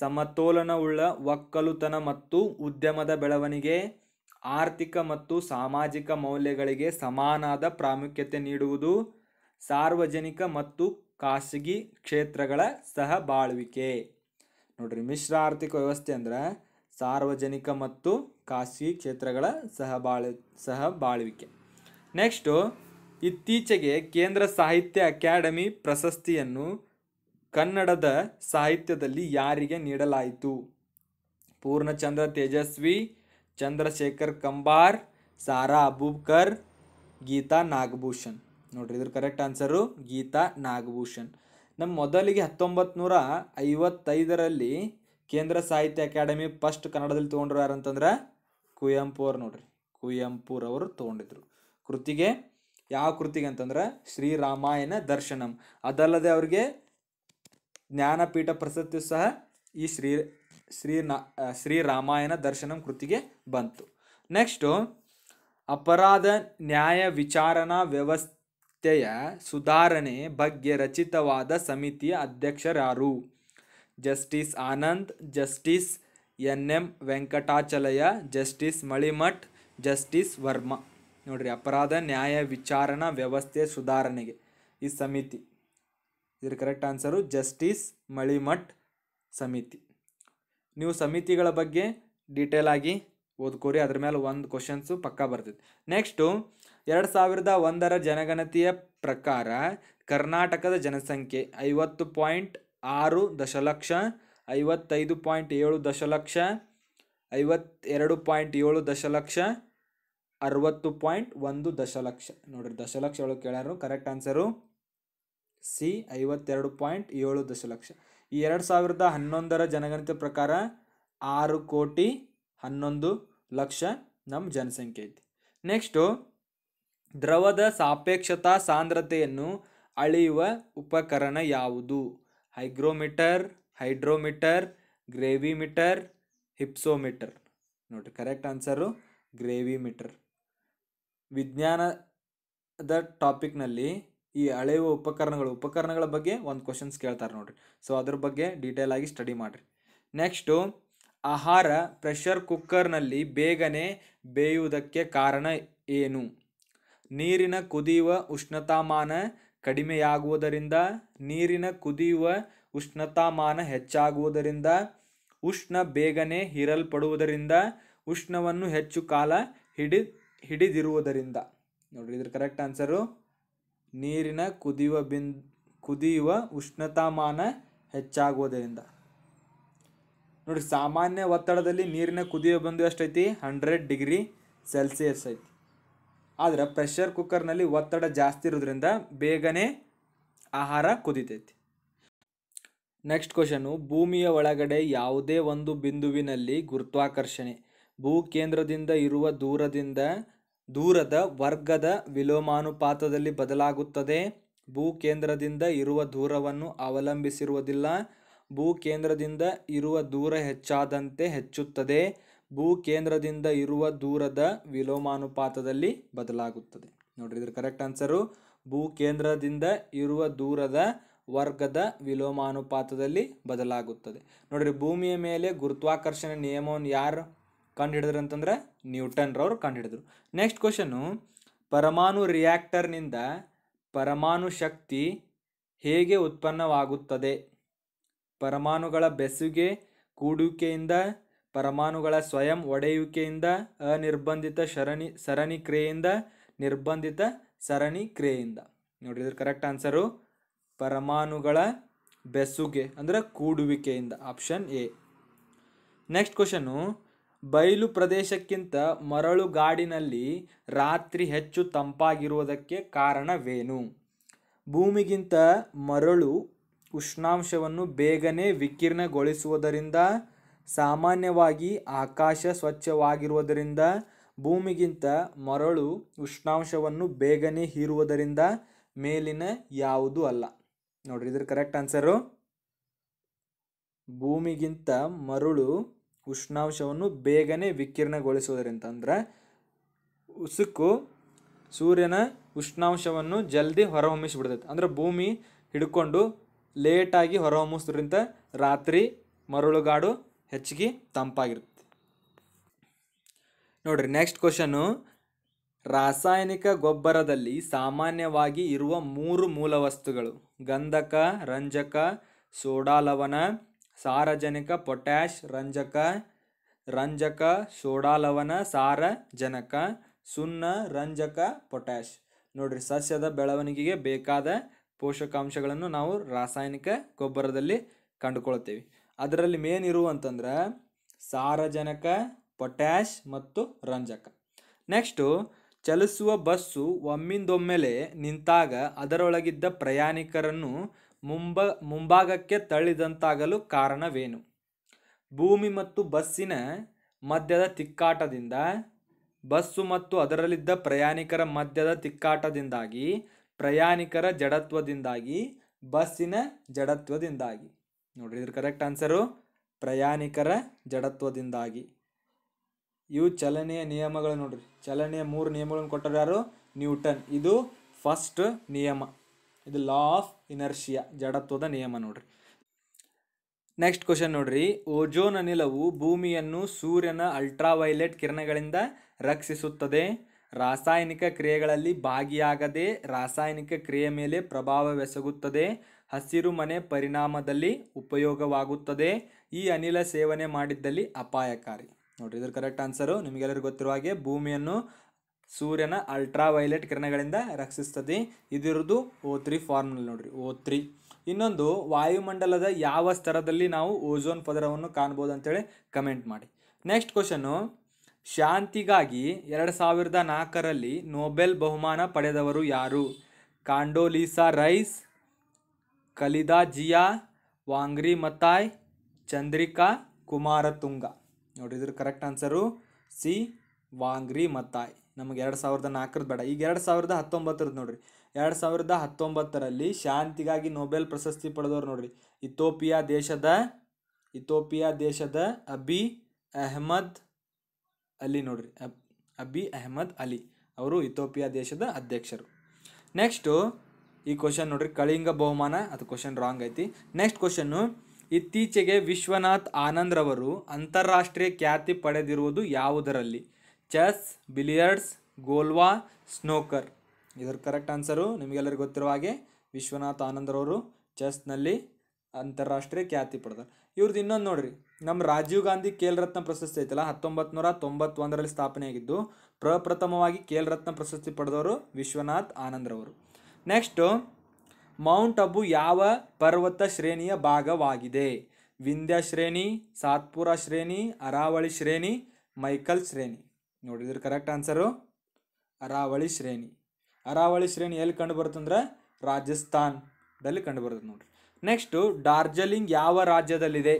ಸಮತೋಲನವುಳ್ಳ ಒಕ್ಕಲುತನ ಮತ್ತು ಉದ್ಯಮದ ಬೆಳವಣಿಗೆ ಆರ್ಥಿಕ ಮತ್ತು ಸಾಮಾಜಿಕ ಮೌಲ್ಯಗಳಿಗೆ ಸಮಾನಾದ ಪ್ರಾಮುಖ್ಯತೆ ನೀಡುವುದು ಸಾರ್ವಜನಿಕ ಮತ್ತು ಖಾಸಗಿ ಕ್ಷೇತ್ರಗಳ ಸಹಬಾಳ್ವಿಕೆ ನೋಡ್ರಿ ಮಿಶ್ರ ಆರ್ಥಿಕ ವ್ಯವಸ್ಥೆ ಅಂದ್ರೆ ಸಾರ್ವಜನಿಕ ಮತ್ತು ಖಾಸಗಿ ಕ್ಷೇತ್ರಗಳ ಸಹ ಸಹಬಾಳ್ವಿಕೆ ನೆಕ್ಸ್ಟು ಇತ್ತೀಚೆಗೆ ಕೇಂದ್ರ ಸಾಹಿತ್ಯ ಅಕಾಡೆಮಿ ಪ್ರಶಸ್ತಿಯನ್ನು ಕನ್ನಡದ ಸಾಹಿತ್ಯದಲ್ಲಿ ಯಾರಿಗೆ ನೀಡಲಾಯಿತು ಪೂರ್ಣಚಂದ್ರ ತೇಜಸ್ವಿ ಚಂದ್ರಶೇಖರ್ ಕಂಬಾರ್ ಸಾರಾ ಅಬೂಬ್ಕರ್ ಗೀತಾ ನಾಗಭೂಷಣ್ ನೋಡ್ರಿ ಇದ್ರ ಕರೆಕ್ಟ್ ಆನ್ಸರು ಗೀತಾ ನಾಗಭೂಷಣ್ ನಮ್ಮ ಮೊದಲಿಗೆ ಹತ್ತೊಂಬತ್ತು ನೂರ ಐವತ್ತೈದರಲ್ಲಿ ಕೇಂದ್ರ ಸಾಹಿತ್ಯ ಅಕಾಡೆಮಿ ಫಸ್ಟ್ ಕನ್ನಡದಲ್ಲಿ ತೊಗೊಂಡ್ರು ಯಾರಂತಂದ್ರೆ ಕುವೆಂಪು ಅವ್ರು ನೋಡ್ರಿ ಕುವೆಂಪುರವರು ತೊಗೊಂಡಿದ್ರು ಕೃತಿಗೆ ಯಾವ ಕೃತಿಗೆ ಅಂತಂದ್ರೆ ಶ್ರೀರಾಮಾಯಣ ದರ್ಶನಂ ಅದಲ್ಲದೆ ಅವ್ರಿಗೆ ಜ್ಞಾನಪೀಠ ಪ್ರಶಸ್ತಿಯು ಸಹ ಈ ಶ್ರೀ ಶ್ರೀ ಶ್ರೀ ರಾಮಾಯಣ ದರ್ಶನಂ ಕೃತಿಗೆ ಬಂತು ನೆಕ್ಸ್ಟು ಅಪರಾಧ ನ್ಯಾಯ ವಿಚಾರಣಾ ವ್ಯವಸ್ಥೆಯ ಸುಧಾರಣೆ ಬಗ್ಗೆ ರಚಿತವಾದ ಸಮಿತಿಯ ಅಧ್ಯಕ್ಷರಾರು justice Anand justice N M Venkatachaliah justice Malimath justice Verma ನೋಡ್ರಿ ಅಪರಾಧ ನ್ಯಾಯ ವಿಚಾರಣಾ ವ್ಯವಸ್ಥೆ ಸುಧಾರಣೆಗೆ ಈ ಸಮಿತಿ ಇದರ ಕರೆಕ್ಟ್ ಆನ್ಸರು ಜಸ್ಟಿಸ್ ಮಳಿಮಠ್ ಸಮಿತಿ ನೀವು ಸಮಿತಿಗಳ ಬಗ್ಗೆ ಡೀಟೇಲ್ ಆಗಿ ಓದ್ಕೋರಿ ಅದ್ರ ಮೇಲೆ ಒಂದು ಕ್ವಶನ್ಸು ಪಕ್ಕ ಬರ್ತೈತೆ ನೆಕ್ಸ್ಟು ಎರಡು ಸಾವಿರದ ಒಂದರ ಜನಗಣತಿಯ ಪ್ರಕಾರ ಕರ್ನಾಟಕದ ಜನಸಂಖ್ಯೆ ಐವತ್ತು ಪಾಯಿಂಟ್ ಆರು ದಶಲಕ್ಷ ಐವತ್ತೈದು ಪಾಯಿಂಟ್ ಏಳು ದಶಲಕ್ಷ ಐವತ್ತೆರಡು ಪಾಯಿಂಟ್ ಏಳು ದಶಲಕ್ಷ ಅರವತ್ತು ಪಾಯಿಂಟ್ ಒಂದು ದಶಲಕ್ಷ ನೋಡಿರಿ ದಶಲಕ್ಷ ಒಳಗೆ ಕೇಳ್ಯಾರು ಕರೆಕ್ಟ್ ಆನ್ಸರು ಸಿ ಐವತ್ತೆರಡು ಪಾಯಿಂಟ್ ಏಳು ದಶಲಕ್ಷ ಎರಡು ಸಾವಿರದ ಹನ್ನೊಂದರ ಜನಗಣತಿ ಪ್ರಕಾರ ಆರು ಕೋಟಿ ಹನ್ನೊಂದು ಲಕ್ಷ ನಮ್ಮ ಜನಸಂಖ್ಯೆ ಐತಿ ನೆಕ್ಸ್ಟು ದ್ರವದ ಸಾಪೇಕ್ಷತಾ ಸಾಂದ್ರತೆಯನ್ನು ಅಳೆಯುವ ಉಪಕರಣ ಯಾವುದು ಹೈಗ್ರೋಮೀಟರ್ ಹೈಡ್ರೋಮೀಟರ್ ಗ್ರೇವಿಮೀಟರ್ ಹಿಪ್ಸೋಮೀಟರ್ ನೋಡಿರಿ ಕರೆಕ್ಟ್ ಆನ್ಸರು ಗ್ರೇವಿಮೀಟರ್ ವಿಜ್ಞಾನದ ಟಾಪಿಕ್ನಲ್ಲಿ ಈ ಅಳೆಯುವ ಉಪಕರಣಗಳು ಉಪಕರಣಗಳ ಬಗ್ಗೆ ಒಂದು ಕ್ವಶನ್ಸ್ ಕೇಳ್ತಾರೆ ನೋಡಿರಿ ಸೊ ಅದ್ರ ಬಗ್ಗೆ ಡೀಟೇಲ್ ಆಗಿ ಸ್ಟಡಿ ಮಾಡಿರಿ ನೆಕ್ಸ್ಟು ಆಹಾರ ಪ್ರೆಷರ್ ಕುಕ್ಕರ್ನಲ್ಲಿ ಬೇಗನೆ ಬೇಯುವುದಕ್ಕೆ ಕಾರಣ ಏನು ನೀರಿನ ಕುದಿಯುವ ಉಷ್ಣತಾಮಾನ ಕಡಿಮೆಯಾಗುವುದರಿಂದ ನೀರಿನ ಕುದಿಯುವ ಉಷ್ಣತಾಮಾನ ಹೆಚ್ಚಾಗುವುದರಿಂದ ಉಷ್ಣ ಬೇಗನೆ ಹೀರಲ್ಪಡುವುದರಿಂದ ಉಷ್ಣವನ್ನು ಹೆಚ್ಚು ಕಾಲ ಹಿಡಿ ಹಿಡಿದಿರುವುದರಿಂದ ನೋಡ್ರಿ ಇದ್ರ ಕರೆಕ್ಟ್ ಆನ್ಸರು ನೀರಿನ ಕುದಿಯುವ ಕುದಿಯುವ ಉಷ್ಣತಾಮಾನ ಹೆಚ್ಚಾಗುವುದರಿಂದ ನೋಡಿ ಸಾಮಾನ್ಯ ಒತ್ತಡದಲ್ಲಿ ನೀರಿನ ಕುದಿಯುವ ಬಂದು ಎಷ್ಟೈತಿ ಹಂಡ್ರೆಡ್ ಡಿಗ್ರಿ ಸೆಲ್ಸಿಯಸ್ ಐತಿ ಆದರೆ ಪ್ರೆಷರ್ ಕುಕ್ಕರ್ನಲ್ಲಿ ಒತ್ತಡ ಜಾಸ್ತಿ ಇರೋದ್ರಿಂದ ಬೇಗನೆ ಆಹಾರ ಕುದಿತೈತಿ ನೆಕ್ಸ್ಟ್ ಕ್ವಶನು ಭೂಮಿಯ ಒಳಗಡೆ ಯಾವುದೇ ಒಂದು ಬಿಂದುವಿನಲ್ಲಿ ಗುರುತ್ವಾಕರ್ಷಣೆ ಭೂ ಕೇಂದ್ರದಿಂದ ಇರುವ ದೂರದಿಂದ ದೂರದ ವರ್ಗದ ವಿಲೋಮಾನುಪಾತದಲ್ಲಿ ಬದಲಾಗುತ್ತದೆ ಭೂಕೇಂದ್ರದಿಂದ ಇರುವ ದೂರವನ್ನು ಅವಲಂಬಿಸಿರುವುದಿಲ್ಲ ಭೂಕೇಂದ್ರದಿಂದ ಇರುವ ದೂರ ಹೆಚ್ಚಾದಂತೆ ಹೆಚ್ಚುತ್ತದೆ ಭೂ ಕೇಂದ್ರದಿಂದ ಇರುವ ದೂರದ ವಿಲೋಮಾನುಪಾತದಲ್ಲಿ ಬದಲಾಗುತ್ತದೆ ನೋಡ್ರಿ ಇದ್ರ ಕರೆಕ್ಟ್ ಆನ್ಸರು ಕೇಂದ್ರದಿಂದ ಇರುವ ದೂರದ ವರ್ಗದ ವಿಲೋಮಾನುಪಾತದಲ್ಲಿ ಬದಲಾಗುತ್ತದೆ ನೋಡ್ರಿ ಭೂಮಿಯ ಮೇಲೆ ಗುರುತ್ವಾಕರ್ಷಣೆ ನಿಯಮವನ್ನು ಯಾರು ಕಂಡು ಅಂತಂದ್ರೆ ನ್ಯೂಟನ್ರವ್ರು ಕಂಡುಹಿಡಿದ್ರು ನೆಕ್ಸ್ಟ್ ಕ್ವಶನ್ನು ಪರಮಾಣು ರಿಯಾಕ್ಟರ್ನಿಂದ ಪರಮಾಣು ಶಕ್ತಿ ಹೇಗೆ ಉತ್ಪನ್ನವಾಗುತ್ತದೆ ಪರಮಾಣುಗಳ ಬೆಸುಗೆ ಕೂಡುವಿಕೆಯಿಂದ ಪರಮಾಣುಗಳ ಸ್ವಯಂ ಒಡೆಯುವಿಕೆಯಿಂದ ಅನಿರ್ಬಂಧಿತ ಸರಣಿ ಸರಣಿ ಕ್ರಿಯೆಯಿಂದ ನಿರ್ಬಂಧಿತ ಸರಣಿ ಕ್ರಿಯೆಯಿಂದ ನೋಡಿ ಕರೆಕ್ಟ್ ಆನ್ಸರು ಪರಮಾಣುಗಳ ಬೆಸುಗೆ ಅಂದರೆ ಕೂಡುವಿಕೆಯಿಂದ ಆಪ್ಷನ್ ಎ ನೆಕ್ಸ್ಟ್ ಕ್ವಶನ್ನು ಬಯಲು ಪ್ರದೇಶಕ್ಕಿಂತ ಮರಳು ಗಾಡಿನಲ್ಲಿ ರಾತ್ರಿ ಹೆಚ್ಚು ತಂಪಾಗಿರುವುದಕ್ಕೆ ಕಾರಣವೇನು ಭೂಮಿಗಿಂತ ಮರಳು ಉಷ್ಣಾಂಶವನ್ನು ಬೇಗನೆ ವಿಕಿರಣಗೊಳಿಸುವುದರಿಂದ ಸಾಮಾನ್ಯವಾಗಿ ಆಕಾಶ ಸ್ವಚ್ಛವಾಗಿರುವುದರಿಂದ ಭೂಮಿಗಿಂತ ಮರಳು ಉಷ್ಣಾಂಶವನ್ನು ಬೇಗನೆ ಹೀರುವುದರಿಂದ ಮೇಲಿನ ಯಾವುದೂ ಅಲ್ಲ ನೋಡ್ರಿ ಇದ್ರ ಕರೆಕ್ಟ್ ಆನ್ಸರು ಭೂಮಿಗಿಂತ ಮರಳು ಉಷ್ಣಾಂಶವನ್ನು ಬೇಗನೆ ವಿಕಿರಣಗೊಳಿಸುವುದರಿಂದ ಅಂದರೆ ಉಸುಕು ಸೂರ್ಯನ ಉಷ್ಣಾಂಶವನ್ನು ಜಲ್ದಿ ಹೊರಹೊಮ್ಮಿಸಿಬಿಡ್ತೈತೆ ಅಂದರೆ ಭೂಮಿ ಹಿಡ್ಕೊಂಡು ಲೇಟಾಗಿ ಹೊರಹೊಮ್ಮಿಸೋದ್ರಿಂದ ರಾತ್ರಿ ಮರಳುಗಾಡು ಹೆಚ್ಚಿಗೆ ತಂಪಾಗಿರುತ್ತೆ ನೋಡಿರಿ ನೆಕ್ಸ್ಟ್ ಕ್ವಶನು ರಾಸಾಯನಿಕ ಗೊಬ್ಬರದಲ್ಲಿ ಸಾಮಾನ್ಯವಾಗಿ ಇರುವ ಮೂರು ಮೂಲ ವಸ್ತುಗಳು ಗಂಧಕ ರಂಜಕ ಸೋಡಾಲವನ ಸಾರಜನಕ ಪೊಟ್ಯಾಶ್ ರಂಜಕ ರಂಜಕ ಸೋಡಾಲವನ ಸಾರಜನಕ ಸುಣ್ಣ ರಂಜಕ ಪೊಟ್ಯಾಶ್ ನೋಡ್ರಿ ಸಸ್ಯದ ಬೆಳವಣಿಗೆಗೆ ಬೇಕಾದ ಪೋಷಕಾಂಶಗಳನ್ನು ನಾವು ರಾಸಾಯನಿಕ ಗೊಬ್ಬರದಲ್ಲಿ ಕಂಡುಕೊಳ್ತೇವೆ ಅದರಲ್ಲಿ ಮೇನ್ ಇರುವಂತಂದ್ರೆ ಸಾರಜನಕ ಪೊಟ್ಯಾಶ್ ಮತ್ತು ರಂಜಕ ನೆಕ್ಸ್ಟು ಚಲಿಸುವ ಬಸ್ಸು ಒಮ್ಮಿಂದೊಮ್ಮೆಲೆ ನಿಂತಾಗ ಅದರೊಳಗಿದ್ದ ಪ್ರಯಾಣಿಕರನ್ನು ಮುಂಬ ಮುಂಭಾಗಕ್ಕೆ ತಳ್ಳಿದಂತಾಗಲು ಕಾರಣವೇನು ಭೂಮಿ ಮತ್ತು ಬಸ್ಸಿನ ಮಧ್ಯದ ತಿಕ್ಕಾಟದಿಂದ ಬಸ್ಸು ಮತ್ತು ಅದರಲ್ಲಿದ್ದ ಪ್ರಯಾಣಿಕರ ಮಧ್ಯದ ತಿಕ್ಕಾಟದಿಂದಾಗಿ ಪ್ರಯಾಣಿಕರ ಜಡತ್ವದಿಂದಾಗಿ ಬಸ್ಸಿನ ಜಡತ್ವದಿಂದಾಗಿ ನೋಡ್ರಿ ಇದ್ರ ಕರೆಕ್ಟ್ ಆನ್ಸರು ಪ್ರಯಾಣಿಕರ ಜಡತ್ವದಿಂದಾಗಿ ಇವು ಚಲನೆಯ ನಿಯಮಗಳು ನೋಡ್ರಿ ಚಲನೆಯ ಮೂರು ನಿಯಮಗಳನ್ನು ಕೊಟ್ಟರು ಯಾರು ನ್ಯೂಟನ್ ಇದು ಫಸ್ಟ್ ನಿಯಮ ಇದು ಲಾ ಆಫ್ ಇನರ್ಷಿಯಾ ಜಡತ್ವದ ನಿಯಮ ನೋಡ್ರಿ ನೆಕ್ಸ್ಟ್ ಕ್ವಶನ್ ನೋಡ್ರಿ ಓಜೋನ್ ಅನಿಲವು ಭೂಮಿಯನ್ನು ಸೂರ್ಯನ ಅಲ್ಟ್ರಾವೈಲೆಟ್ ಕಿರಣಗಳಿಂದ ರಕ್ಷಿಸುತ್ತದೆ ರಾಸಾಯನಿಕ ಕ್ರಿಯೆಗಳಲ್ಲಿ ಭಾಗಿಯಾಗದೆ ರಾಸಾಯನಿಕ ಕ್ರಿಯೆ ಮೇಲೆ ಪ್ರಭಾವವೆಸಗುತ್ತದೆ ಹಸಿರು ಮನೆ ಪರಿಣಾಮದಲ್ಲಿ ಉಪಯೋಗವಾಗುತ್ತದೆ ಈ ಅನಿಲ ಸೇವನೆ ಮಾಡಿದ್ದಲ್ಲಿ ಅಪಾಯಕಾರಿ ನೋಡ್ರಿ ಇದ್ರ ಕರೆಕ್ಟ್ ಆನ್ಸರು ನಿಮಗೆಲ್ಲರಿಗೂ ಗೊತ್ತಿರುವ ಹಾಗೆ ಭೂಮಿಯನ್ನು ಸೂರ್ಯನ ಅಲ್ಟ್ರಾ ವೈಲೆಟ್ ಕಿರಣಗಳಿಂದ ರಕ್ಷಿಸ್ತದೆ ಇದಿರೋದು ಓ ತ್ರೀ ಫಾರ್ಮ್ನಲ್ಲಿ ನೋಡ್ರಿ ಓ ತ್ರೀ ಇನ್ನೊಂದು ವಾಯುಮಂಡಲದ ಯಾವ ಸ್ತರದಲ್ಲಿ ನಾವು ಓಝೋನ್ ಪದರವನ್ನು ಕಾಣ್ಬೋದು ಅಂತೇಳಿ ಕಮೆಂಟ್ ಮಾಡಿ ನೆಕ್ಸ್ಟ್ ಕ್ವಶನ್ನು ಶಾಂತಿಗಾಗಿ ಎರಡು ಸಾವಿರದ ನಾಲ್ಕರಲ್ಲಿ ನೋಬೆಲ್ ಬಹುಮಾನ ಪಡೆದವರು ಯಾರು ಕಾಂಡೋಲೀಸಾ ರೈಸ್ ಕಲಿದಾ ಜಿಯಾ ವಾಂಗ್ರಿ ಮತಾಯ್ ಚಂದ್ರಿಕಾ ಕುಮಾರತುಂಗ ನೋಡ್ರಿ ಇದ್ರ correct answer C Wangari Maathai ನಮಗೆ ಎರಡು ಸಾವಿರದ ನಾಲ್ಕರದ್ದು ಬೇಡ ಈಗ ಎರಡು ಸಾವಿರದ ಹತ್ತೊಂಬತ್ತರದ್ದು ನೋಡ್ರಿ ಎರಡು ಸಾವಿರದ ಹತ್ತೊಂಬತ್ತರಲ್ಲಿ ಶಾಂತಿಗಾಗಿ ನೊಬೆಲ್ ಪ್ರಶಸ್ತಿ ಪಡೆದವ್ರು ನೋಡ್ರಿ ಇಥೋಪಿಯಾ ದೇಶದ ಇಥೋಪಿಯಾ ದೇಶದ ಅಬಿ ಅಹಮದ್ ಅಲಿ ನೋಡ್ರಿ ಅಬ್ ಅಬಿ ಅಹಮದ್ ಅಲಿ ಅವರು ಇಥೋಪಿಯಾ ದೇಶದ ಅಧ್ಯಕ್ಷರು ನೆಕ್ಸ್ಟು ಈ ಕ್ವಶನ್ ನೋಡ್ರಿ ಕಳಿಂಗ ಬಹುಮಾನ ಅದು ಕ್ವಶನ್ ರಾಂಗ್ ಐತಿ ನೆಕ್ಸ್ಟ್ ಕ್ವಶನ್ನು ಇತ್ತೀಚೆಗೆ ವಿಶ್ವನಾಥ್ ಆನಂದ್ರವರು ಅಂತಾರಾಷ್ಟ್ರೀಯ ಖ್ಯಾತಿ ಪಡೆದಿರುವುದು ಯಾವುದರಲ್ಲಿ ಚೆಸ್ ಬಿಲಿಯರ್ಡ್ಸ್ ಗೋಲ್ವಾ ಸ್ನೋಕರ್ ಇದರ ಕರೆಕ್ಟ್ ಆನ್ಸರು ನಿಮಗೆಲ್ಲರಿಗೂ ಗೊತ್ತಿರುವ ಹಾಗೆ ವಿಶ್ವನಾಥ್ ಆನಂದರವರು ಚೆಸ್ನಲ್ಲಿ ಅಂತಾರಾಷ್ಟ್ರೀಯ ಖ್ಯಾತಿ ಪಡೆದರು ಇವ್ರದ್ದು ಇನ್ನೊಂದು ನೋಡ್ರಿ ನಮ್ಮ ರಾಜೀವ್ ಗಾಂಧಿ ಖೇಲ್ ರತ್ನ ಪ್ರಶಸ್ತಿ ಐತಲ್ಲ ಹತ್ತೊಂಬತ್ತು ನೂರ ತೊಂಬತ್ತೊಂದರಲ್ಲಿ ಸ್ಥಾಪನೆ ಆಗಿದ್ದು ಪ್ರಪ್ರಥಮವಾಗಿ ಖೇಲ್ ರತ್ನ ಪ್ರಶಸ್ತಿ ಪಡೆದವರು ವಿಶ್ವನಾಥ್ ಆನಂದರವರು ನೆಕ್ಸ್ಟು ಮೌಂಟ್ ಅಬು ಯಾವ ಪರ್ವತ ಶ್ರೇಣಿಯ ಭಾಗವಾಗಿದೆ ವಿಂಧ್ಯ ಶ್ರೇಣಿ ಸಾತ್ಪುರ ಶ್ರೇಣಿ ಅರಾವಳಿ ಶ್ರೇಣಿ ಮೈಕಲ್ ಶ್ರೇಣಿ ನೋಡಿದ್ರೆ ಕರೆಕ್ಟ್ ಆನ್ಸರು ಅರಾವಳಿ ಶ್ರೇಣಿ ಅರಾವಳಿ ಶ್ರೇಣಿ ಎಲ್ಲಿ ಕಂಡು ಬರುತ್ತಂದ್ರೆ ರಾಜಸ್ಥಾನದಲ್ಲಿ ಕಂಡು ಬರ್ತದೆ ನೋಡಿರಿ ನೆಕ್ಸ್ಟು ಡಾರ್ಜಿಲಿಂಗ್ ಯಾವ ರಾಜ್ಯದಲ್ಲಿದೆ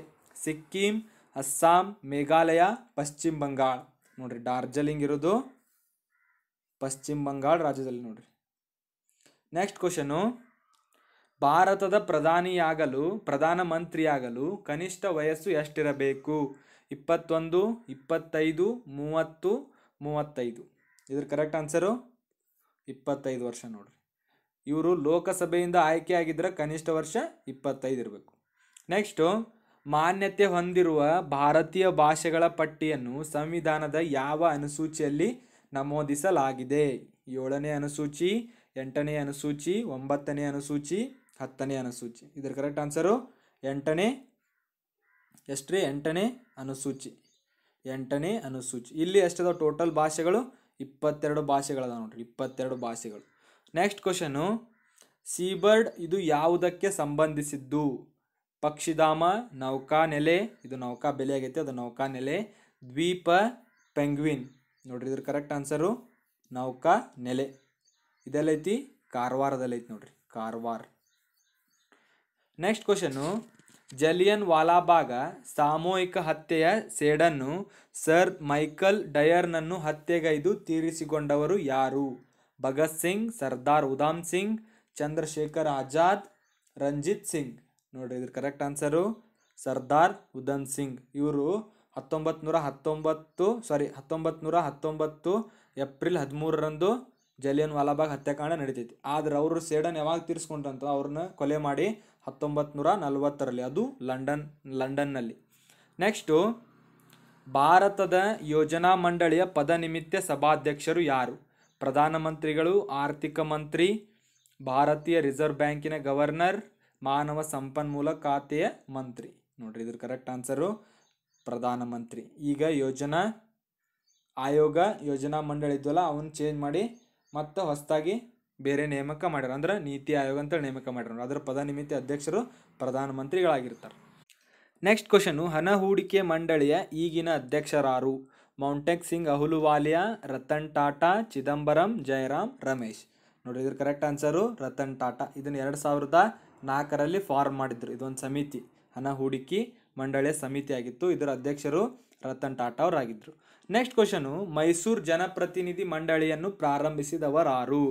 ಸಿಕ್ಕಿಂ ಅಸ್ಸಾಂ ಮೇಘಾಲಯ ಪಶ್ಚಿಮ ಬಂಗಾಳ ನೋಡ್ರಿ ಡಾರ್ಜಿಲಿಂಗ್ ಇರೋದು ಪಶ್ಚಿಮ ಬಂಗಾಳ ರಾಜ್ಯದಲ್ಲಿ ನೋಡ್ರಿ ನೆಕ್ಸ್ಟ್ ಕ್ವಶನು ಭಾರತದ ಪ್ರಧಾನಿಯಾಗಲು ಪ್ರಧಾನಮಂತ್ರಿಯಾಗಲು ಕನಿಷ್ಠ ವಯಸ್ಸು ಎಷ್ಟಿರಬೇಕು ಇಪ್ಪತ್ತೊಂದು ಇಪ್ಪತ್ತೈದು ಮೂವತ್ತು ಮೂವತ್ತೈದು ಇದ್ರ ಕರೆಕ್ಟ್ ಆನ್ಸರು ಇಪ್ಪತ್ತೈದು ವರ್ಷ ನೋಡ್ರಿ ಇವರು ಲೋಕಸಭೆಯಿಂದ ಆಯ್ಕೆಯಾಗಿದ್ದರೆ ಕನಿಷ್ಠ ವರ್ಷ ಇಪ್ಪತ್ತೈದು ಇರಬೇಕು ನೆಕ್ಸ್ಟು ಮಾನ್ಯತೆ ಹೊಂದಿರುವ ಭಾರತೀಯ ಭಾಷೆಗಳ ಪಟ್ಟಿಯನ್ನು ಸಂವಿಧಾನದ ಯಾವ ಅನುಸೂಚಿಯಲ್ಲಿ ನಮೂದಿಸಲಾಗಿದೆ ಏಳನೇ ಅನುಸೂಚಿ ಎಂಟನೇ ಅನುಸೂಚಿ ಒಂಬತ್ತನೇ ಅನುಸೂಚಿ ಹತ್ತನೇ ಅನುಸೂಚಿ ಇದರ ಕರೆಕ್ಟ್ ಆನ್ಸರು ಎಂಟನೇ ಎಷ್ಟ್ರಿ ಎಂಟನೇ ಅನುಸೂಚಿ ಎಂಟನೇ ಅನುಸೂಚಿ ಇಲ್ಲಿ ಎಷ್ಟದ ಟೋಟಲ್ ಭಾಷೆಗಳು ಇಪ್ಪತ್ತೆರಡು ಭಾಷೆಗಳದ ನೋಡ್ರಿ ಇಪ್ಪತ್ತೆರಡು ಭಾಷೆಗಳು ನೆಕ್ಸ್ಟ್ ಕ್ವಶನು ಸೀಬರ್ಡ್ ಇದು ಯಾವುದಕ್ಕೆ ಸಂಬಂಧಿಸಿದ್ದು ಪಕ್ಷಿಧಾಮ ನೌಕಾ ನೆಲೆ ಇದು ನೌಕಾ ಬೆಲೆ ಆಗೈತೆ ಅದು ನೌಕಾ ನೆಲೆ ದ್ವೀಪ ಪೆಂಗ್ವಿನ್ ನೋಡ್ರಿ ಇದ್ರ ಕರೆಕ್ಟ್ ಆನ್ಸರು ನೌಕಾ ನೆಲೆ ಇದೆಲ್ಲೈತಿ ಕಾರವಾರದಲ್ಲೈತಿ ನೋಡ್ರಿ ಕಾರವಾರ ನೆಕ್ಸ್ಟ್ ಕ್ವಶನು ಜಲಿಯನ್ ವಾಲಾಬಾಗ ಸಾಮೂಹಿಕ ಹತ್ಯೆಯ ಸೇಡನ್ನು ಸರ್ ಮೈಕಲ್ ಡಯರ್ನನ್ನು ಹತ್ಯೆಗೈದು ತೀರಿಸಿಕೊಂಡವರು ಯಾರು ಭಗತ್ ಸಿಂಗ್ ಸರ್ದಾರ್ ಉಧಾಮ್ ಸಿಂಗ್ ಚಂದ್ರಶೇಖರ್ ಆಜಾದ್ ರಂಜಿತ್ ಸಿಂಗ್ ನೋಡ್ರಿ ಇದ್ರ ಕರೆಕ್ಟ್ ಆನ್ಸರು ಸರ್ದಾರ್ ಉದಮ್ ಸಿಂಗ್ ಇವರು ಹತ್ತೊಂಬತ್ತು ನೂರ ಹತ್ತೊಂಬತ್ತು ಸಾರಿ ಹತ್ತೊಂಬತ್ತು ನೂರ ಹತ್ತೊಂಬತ್ತು ಏಪ್ರಿಲ್ ಹದಿಮೂರರಂದು ಜಲಿಯನ್ ವಾಲಾಬಾಗ್ ಹತ್ಯಾಕಾಂಡ ನಡೀತೈತಿ ಆದ್ರೆ ಅವರು ಸೇಡನ್ ಯಾವಾಗ ತೀರಿಸ್ಕೊಂಡ್ರಂತ ಅವ್ರನ್ನ ಕೊಲೆ ಮಾಡಿ ಹತ್ತೊಂಬತ್ತು ನೂರ ನಲ್ವತ್ತರಲ್ಲಿ ಅದು ಲಂಡನ್ ಲಂಡನ್ನಲ್ಲಿ ನೆಕ್ಸ್ಟು ಭಾರತದ ಯೋಜನಾ ಮಂಡಳಿಯ ಪದನಿಮಿತ್ತ ಸಭಾಧ್ಯಕ್ಷರು ಯಾರು ಪ್ರಧಾನಮಂತ್ರಿಗಳು ಆರ್ಥಿಕ ಮಂತ್ರಿ ಭಾರತೀಯ ರಿಸರ್ವ್ ಬ್ಯಾಂಕಿನ ಗವರ್ನರ್ ಮಾನವ ಸಂಪನ್ಮೂಲ ಖಾತೆಯ ಮಂತ್ರಿ ನೋಡ್ರಿ ಇದ್ರ ಕರೆಕ್ಟ್ ಆನ್ಸರು ಪ್ರಧಾನಮಂತ್ರಿ ಈಗ ಯೋಜನಾ ಆಯೋಗ ಯೋಜನಾ ಮಂಡಳಿ ಇದ್ವಲ್ಲ ಅವನ್ನ ಚೇಂಜ್ ಮಾಡಿ ಮತ್ತೆ ಹೊಸದಾಗಿ ಬೇರೆ ನೇಮಕ ಮಾಡ್ಯಾರ ಅಂದ್ರೆ ನೀತಿ ಆಯೋಗ ಅಂತ ನೇಮಕ ಮಾಡ್ಯಾರ ಅದರ ಪದನಿಮಿತ್ತ ಅಧ್ಯಕ್ಷರು ಪ್ರಧಾನಮಂತ್ರಿಗಳಾಗಿರ್ತಾರೆ ನೆಕ್ಸ್ಟ್ ಕ್ವಶನು ಹಣ ಹೂಡಿಕೆ ಮಂಡಳಿಯ ಈಗಿನ ಅಧ್ಯಕ್ಷರಾರು ಮೌಂಟೆಕ್ ಸಿಂಗ್ ಅಹುಲುವಾಲಿಯಾ ರತನ್ ಟಾಟಾ ಚಿದಂಬರಂ ಜಯರಾಮ್ ರಮೇಶ್ ನೋಡಿ ಇದ್ರ ಕರೆಕ್ಟ್ ಆನ್ಸರು ರತನ್ ಟಾಟಾ ಇದನ್ನು ಎರಡು ಸಾವಿರದ ನಾಲ್ಕರಲ್ಲಿ ಫಾರ್ಮ್ ಮಾಡಿದ್ರು ಇದೊಂದು ಸಮಿತಿ ಹಣ ಹೂಡಿಕೆ ಮಂಡಳಿಯ ಸಮಿತಿ ಆಗಿತ್ತು ಇದರ ಅಧ್ಯಕ್ಷರು ರತನ್ ಟಾಟಾ ಅವರಾಗಿದ್ದರು ನೆಕ್ಸ್ಟ್ ಕ್ವಶನು ಮೈಸೂರು ಜನಪ್ರತಿನಿಧಿ ಮಂಡಳಿಯನ್ನು ಪ್ರಾರಂಭಿಸಿದವರಾರು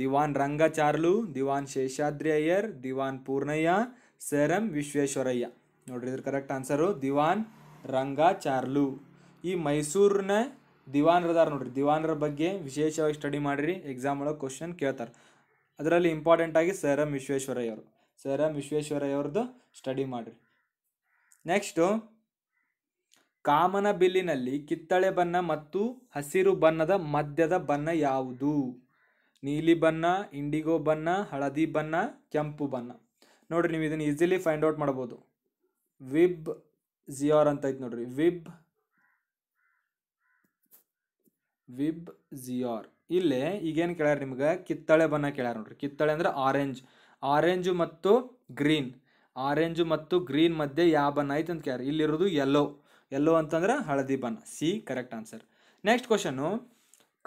ದಿವಾನ್ ರಂಗಚಾರ್ಲು ದಿವಾನ್ ಶೇಷಾದ್ರಿ ಅಯ್ಯರ್ ದಿವಾನ್ ಪೂರ್ಣಯ್ಯ ಸರ್ ಎಂ ವಿಶ್ವೇಶ್ವರಯ್ಯ ನೋಡ್ರಿ ಇದ್ರ ಕರೆಕ್ಟ್ ಆನ್ಸರು ದಿವಾನ್ ರಂಗಾಚಾರ್ಲು ಈ ಮೈಸೂರಿನ ದಿವಾನ್ರದಾರ ನೋಡ್ರಿ ದಿವಾನರ ಬಗ್ಗೆ ವಿಶೇಷವಾಗಿ ಸ್ಟಡಿ ಮಾಡಿರಿ ಎಕ್ಸಾಮ್ ಒಳಗೆ ಕ್ವಶನ್ ಕೇಳ್ತಾರೆ ಅದರಲ್ಲಿ ಇಂಪಾರ್ಟೆಂಟಾಗಿ sir M Visvesvaraya sir M Visvesvaraya study ಮಾಡಿರಿ ನೆಕ್ಸ್ಟು ಕಾಮನ ಬಿಲ್ಲಿನಲ್ಲಿ ಕಿತ್ತಳೆ ಬಣ್ಣ ಮತ್ತು ಹಸಿರು ಬಣ್ಣದ ಮದ್ಯದ ಬಣ್ಣ ಯಾವುದು ನೀಲಿ ಬಣ್ಣ ಇಂಡಿಗೋ ಬಣ್ಣ ಹಳದಿ ಬಣ್ಣ ಕೆಂಪು ಬಣ್ಣ ನೋಡ್ರಿ ನೀವು ಇದನ್ನು ಈಸಿಲಿ ಫೈಂಡ್ ಔಟ್ ಮಾಡ್ಬೋದು ವಿಬ್ ಜಿಯೋರ್ ಅಂತ ಐತೆ ನೋಡ್ರಿ ವಿಬ್ ವಿಬ್ ಝಿಯೋರ್ ಇಲ್ಲಿ ಈಗೇನು ಕೇಳ್ಯಾರ ನಿಮ್ಗೆ ಕಿತ್ತಳೆ ಬಣ್ಣ ಕೇಳ್ಯಾರ ನೋಡ್ರಿ ಕಿತ್ತಳೆ ಅಂದ್ರೆ ಆರೆಂಜ್ ಆರೆಂಜು ಮತ್ತು ಗ್ರೀನ್ ಆರೆಂಜು ಮತ್ತು ಗ್ರೀನ್ ಮಧ್ಯೆ ಯಾವ ಬಣ್ಣ ಐತೆ ಅಂತ ಕೇಳ್ಯಾರ ಇಲ್ಲಿರೋದು ಯೆಲ್ಲೋ ಯೆಲ್ಲೋ ಅಂತಂದ್ರೆ ಹಳದಿ ಬಣ್ಣ C correct answer next question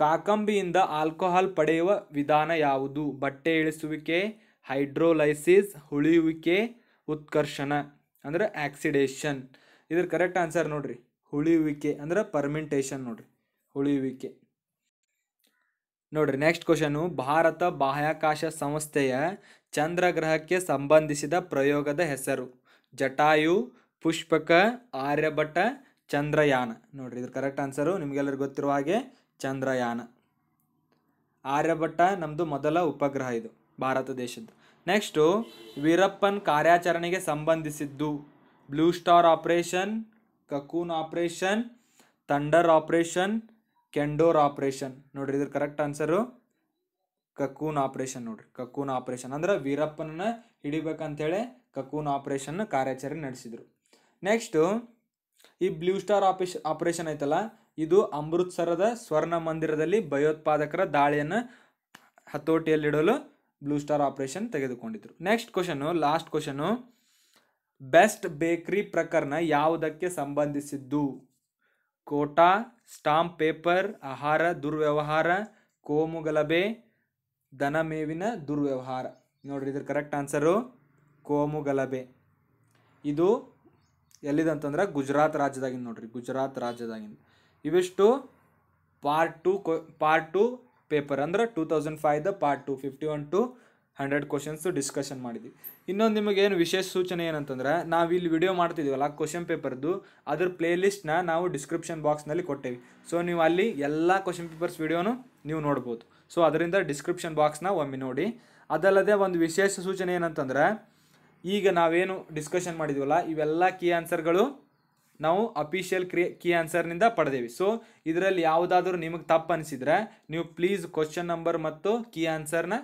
ಕಾಕಂಬಿಯಿಂದ ಆಲ್ಕೋಹಾಲ್ ಪಡೆಯುವ ವಿಧಾನ ಯಾವುದು ಬಟ್ಟೆ ಇಳಿಸುವಿಕೆ ಹೈಡ್ರೋಲೈಸಿಸ್ ಹುಳಿಯುವಿಕೆ ಉತ್ಕರ್ಷಣ ಅಂದರೆ ಆಕ್ಸಿಡೇಷನ್ ಇದ್ರ ಕರೆಕ್ಟ್ ಆನ್ಸರ್ ನೋಡ್ರಿ ಹುಳಿಯುವಿಕೆ ಅಂದರೆ ಪರ್ಮೆಂಟೇಷನ್ ನೋಡ್ರಿ ಹುಳಿಯುವಿಕೆ ನೋಡ್ರಿ ನೆಕ್ಸ್ಟ್ ಕ್ವಶನು ಭಾರತ ಬಾಹ್ಯಾಕಾಶ ಸಂಸ್ಥೆಯ ಚಂದ್ರಗ್ರಹಕ್ಕೆ ಸಂಬಂಧಿಸಿದ ಪ್ರಯೋಗದ ಹೆಸರು ಜಟಾಯು ಪುಷ್ಪಕ ಆರ್ಯಭಟ ಚಂದ್ರಯಾನ ನೋಡ್ರಿ ಇದ್ರ ಕರೆಕ್ಟ್ ಆನ್ಸರು ನಿಮಗೆಲ್ಲರಿಗೂ ಗೊತ್ತಿರುವ ಹಾಗೆ ಚಂದ್ರಯಾನ ಆರ್ಯಭಟ್ಟ ನಮ್ಮದು ಮೊದಲ ಉಪಗ್ರಹ ಇದು ಭಾರತ ದೇಶದ್ದು ನೆಕ್ಸ್ಟು ವೀರಪ್ಪನ್ ಕಾರ್ಯಾಚರಣೆಗೆ ಸಂಬಂಧಿಸಿದ್ದು blue star operation cocoon operation thunder operation condor operation ನೋಡ್ರಿ ಇದ್ರ ಕರೆಕ್ಟ್ ಆನ್ಸರು ಕಕೂನ್ ಆಪ್ರೇಷನ್ ನೋಡ್ರಿ ಕಕೂನ್ ಆಪ್ರೇಷನ್ ಅಂದ್ರೆ ವೀರಪ್ಪನನ್ನ ಹಿಡಿಬೇಕಂತೇಳಿ ಕಕೂನ್ ಆಪ್ರೇಷನ್ನ ಕಾರ್ಯಾಚರಣೆ ನಡೆಸಿದರು ನೆಕ್ಸ್ಟು ಈ ಬ್ಲೂ ಸ್ಟಾರ್ ಆಪರೇಷನ್ ಆಪ್ರೇಷನ್ ಐತಲ್ಲ ಇದು ಅಮೃತ್ಸರದ ಸ್ವರ್ಣ ಮಂದಿರದಲ್ಲಿ ಭಯೋತ್ಪಾದಕರ ದಾಳಿಯನ್ನು ಹತೋಟಿಯಲ್ಲಿಡಲು ಬ್ಲೂ ಸ್ಟಾರ್ ಆಪರೇಷನ್ ತೆಗೆದುಕೊಂಡಿದ್ರು next question last question best bakery ಪ್ರಕರಣ ಯಾವುದಕ್ಕೆ ಸಂಬಂಧಿಸಿದ್ದು ಕೋಟಾ ಸ್ಟಾಂಪ್ ಪೇಪರ್ ಆಹಾರ ದುರ್ವ್ಯವಹಾರ ಕೋಮುಗಲಭೆ ಗಲಭೆ ದನ ಮೇವಿನ ದುರ್ವ್ಯವಹಾರ ನೋಡ್ರಿ ಇದ್ರ ಕರೆಕ್ಟ್ ಆನ್ಸರು ಕೋಮುಗಲಭೆ ಗಲಭೆ ಇದು ಎಲ್ಲಿದಂತಂದ್ರೆ ಗುಜರಾತ್ ರಾಜ್ಯದಾಗಿಂದ ನೋಡ್ರಿ ಗುಜರಾತ್ ರಾಜ್ಯದಾಗಿಂದ ಇವಿಷ್ಟು ಪಾರ್ಟ್ ಟು ಕೊ ಪಾರ್ಟ್ ಟು ಪೇಪರ್ ಅಂದ್ರೆ two thousand five the part two fifty one two hundred questions discussion ಮಾಡಿದ್ವಿ ಇನ್ನೊಂದು ನಿಮಗೇನು ವಿಶೇಷ ಸೂಚನೆ ಏನಂತಂದ್ರೆ ನಾವು ಇಲ್ಲಿ ವಿಡಿಯೋ ಮಾಡ್ತಿದ್ದೀವಲ್ಲ ಕ್ವಶನ್ ಪೇಪರ್ದು ಅದ್ರ ಪ್ಲೇಲಿಸ್ಟ್ನ ನಾವು ಡಿಸ್ಕ್ರಿಪ್ಷನ್ ಬಾಕ್ಸ್ನಲ್ಲಿ ಕೊಟ್ಟೇವಿ ಸೊ ನೀವು ಅಲ್ಲಿ ಎಲ್ಲ ಕ್ವಶನ್ ಪೇಪರ್ಸ್ ವಿಡಿಯೋನು ನೀವು ನೋಡ್ಬೋದು ಸೊ ಅದರಿಂದ ಡಿಸ್ಕ್ರಿಪ್ಷನ್ ಬಾಕ್ಸ್ನ ಒಮ್ಮೆ ನೋಡಿ ಅದಲ್ಲದೆ ಒಂದು ವಿಶೇಷ ಸೂಚನೆ ಏನಂತಂದ್ರೆ ಈಗ ನಾವೇನು ಡಿಸ್ಕಷನ್ ಮಾಡಿದ್ವಲ್ಲ ಇವೆಲ್ಲ ಕೀ ಆನ್ಸರ್ಗಳು ನಾವು ಅಫಿಷಿಯಲ್ ಕ್ರಿಯ ಕೀ ಆನ್ಸರ್ನಿಂದ ಪಡೆದೇವಿ ಸೊ ಇದರಲ್ಲಿ ಯಾವುದಾದ್ರೂ ನಿಮಗೆ ತಪ್ಪು ಅನಿಸಿದರೆ ನೀವು ಪ್ಲೀಸ್ ಕ್ವಶನ್ ನಂಬರ್ ಮತ್ತು ಕೀ ಆನ್ಸರ್ನ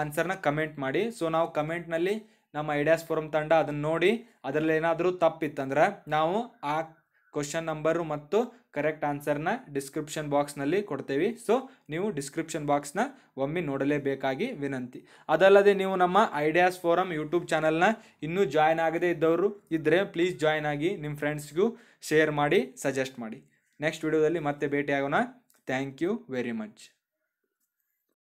ಆನ್ಸರ್ನ ಕಮೆಂಟ್ ಮಾಡಿ ಸೊ ನಾವು ಕಮೆಂಟ್ನಲ್ಲಿ ನಮ್ಮ ಐಡಿಯಾಸ್ ಫೋರಮ್ ತಂಡ ಅದನ್ನು ನೋಡಿ ಅದರಲ್ಲಿ ಏನಾದರೂ ತಪ್ಪಿತ್ತಂದ್ರೆ ನಾವು ಆ ಕ್ವಶನ್ ನಂಬರು ಮತ್ತು ಕರೆಕ್ಟ್ ಆನ್ಸರ್ನ ಡಿಸ್ಕ್ರಿಪ್ಷನ್ ಬಾಕ್ಸ್ನಲ್ಲಿ ಕೊಡ್ತೇವೆ ಸೊ ನೀವು ಡಿಸ್ಕ್ರಿಪ್ಷನ್ ಬಾಕ್ಸ್ನ ಒಮ್ಮೆ ನೋಡಲೇಬೇಕಾಗಿ ವಿನಂತಿ ಅದಲ್ಲದೆ ನೀವು ನಮ್ಮ ಐಡಿಯಾಸ್ ಫೋರಮ್ ಯೂಟ್ಯೂಬ್ ಚಾನಲ್ನ ಇನ್ನೂ ಜಾಯ್ನ್ ಆಗದೇ ಇದ್ದವರು ಇದ್ದರೆ ಪ್ಲೀಸ್ ಜಾಯ್ನ್ ಆಗಿ ನಿಮ್ಮ ಫ್ರೆಂಡ್ಸ್ಗೂ ಶೇರ್ ಮಾಡಿ ಸಜೆಸ್ಟ್ ಮಾಡಿ ನೆಕ್ಸ್ಟ್ ವಿಡಿಯೋದಲ್ಲಿ ಮತ್ತೆ ಭೇಟಿಯಾಗೋಣ ಥ್ಯಾಂಕ್ ಯು ವೆರಿ ಮಚ್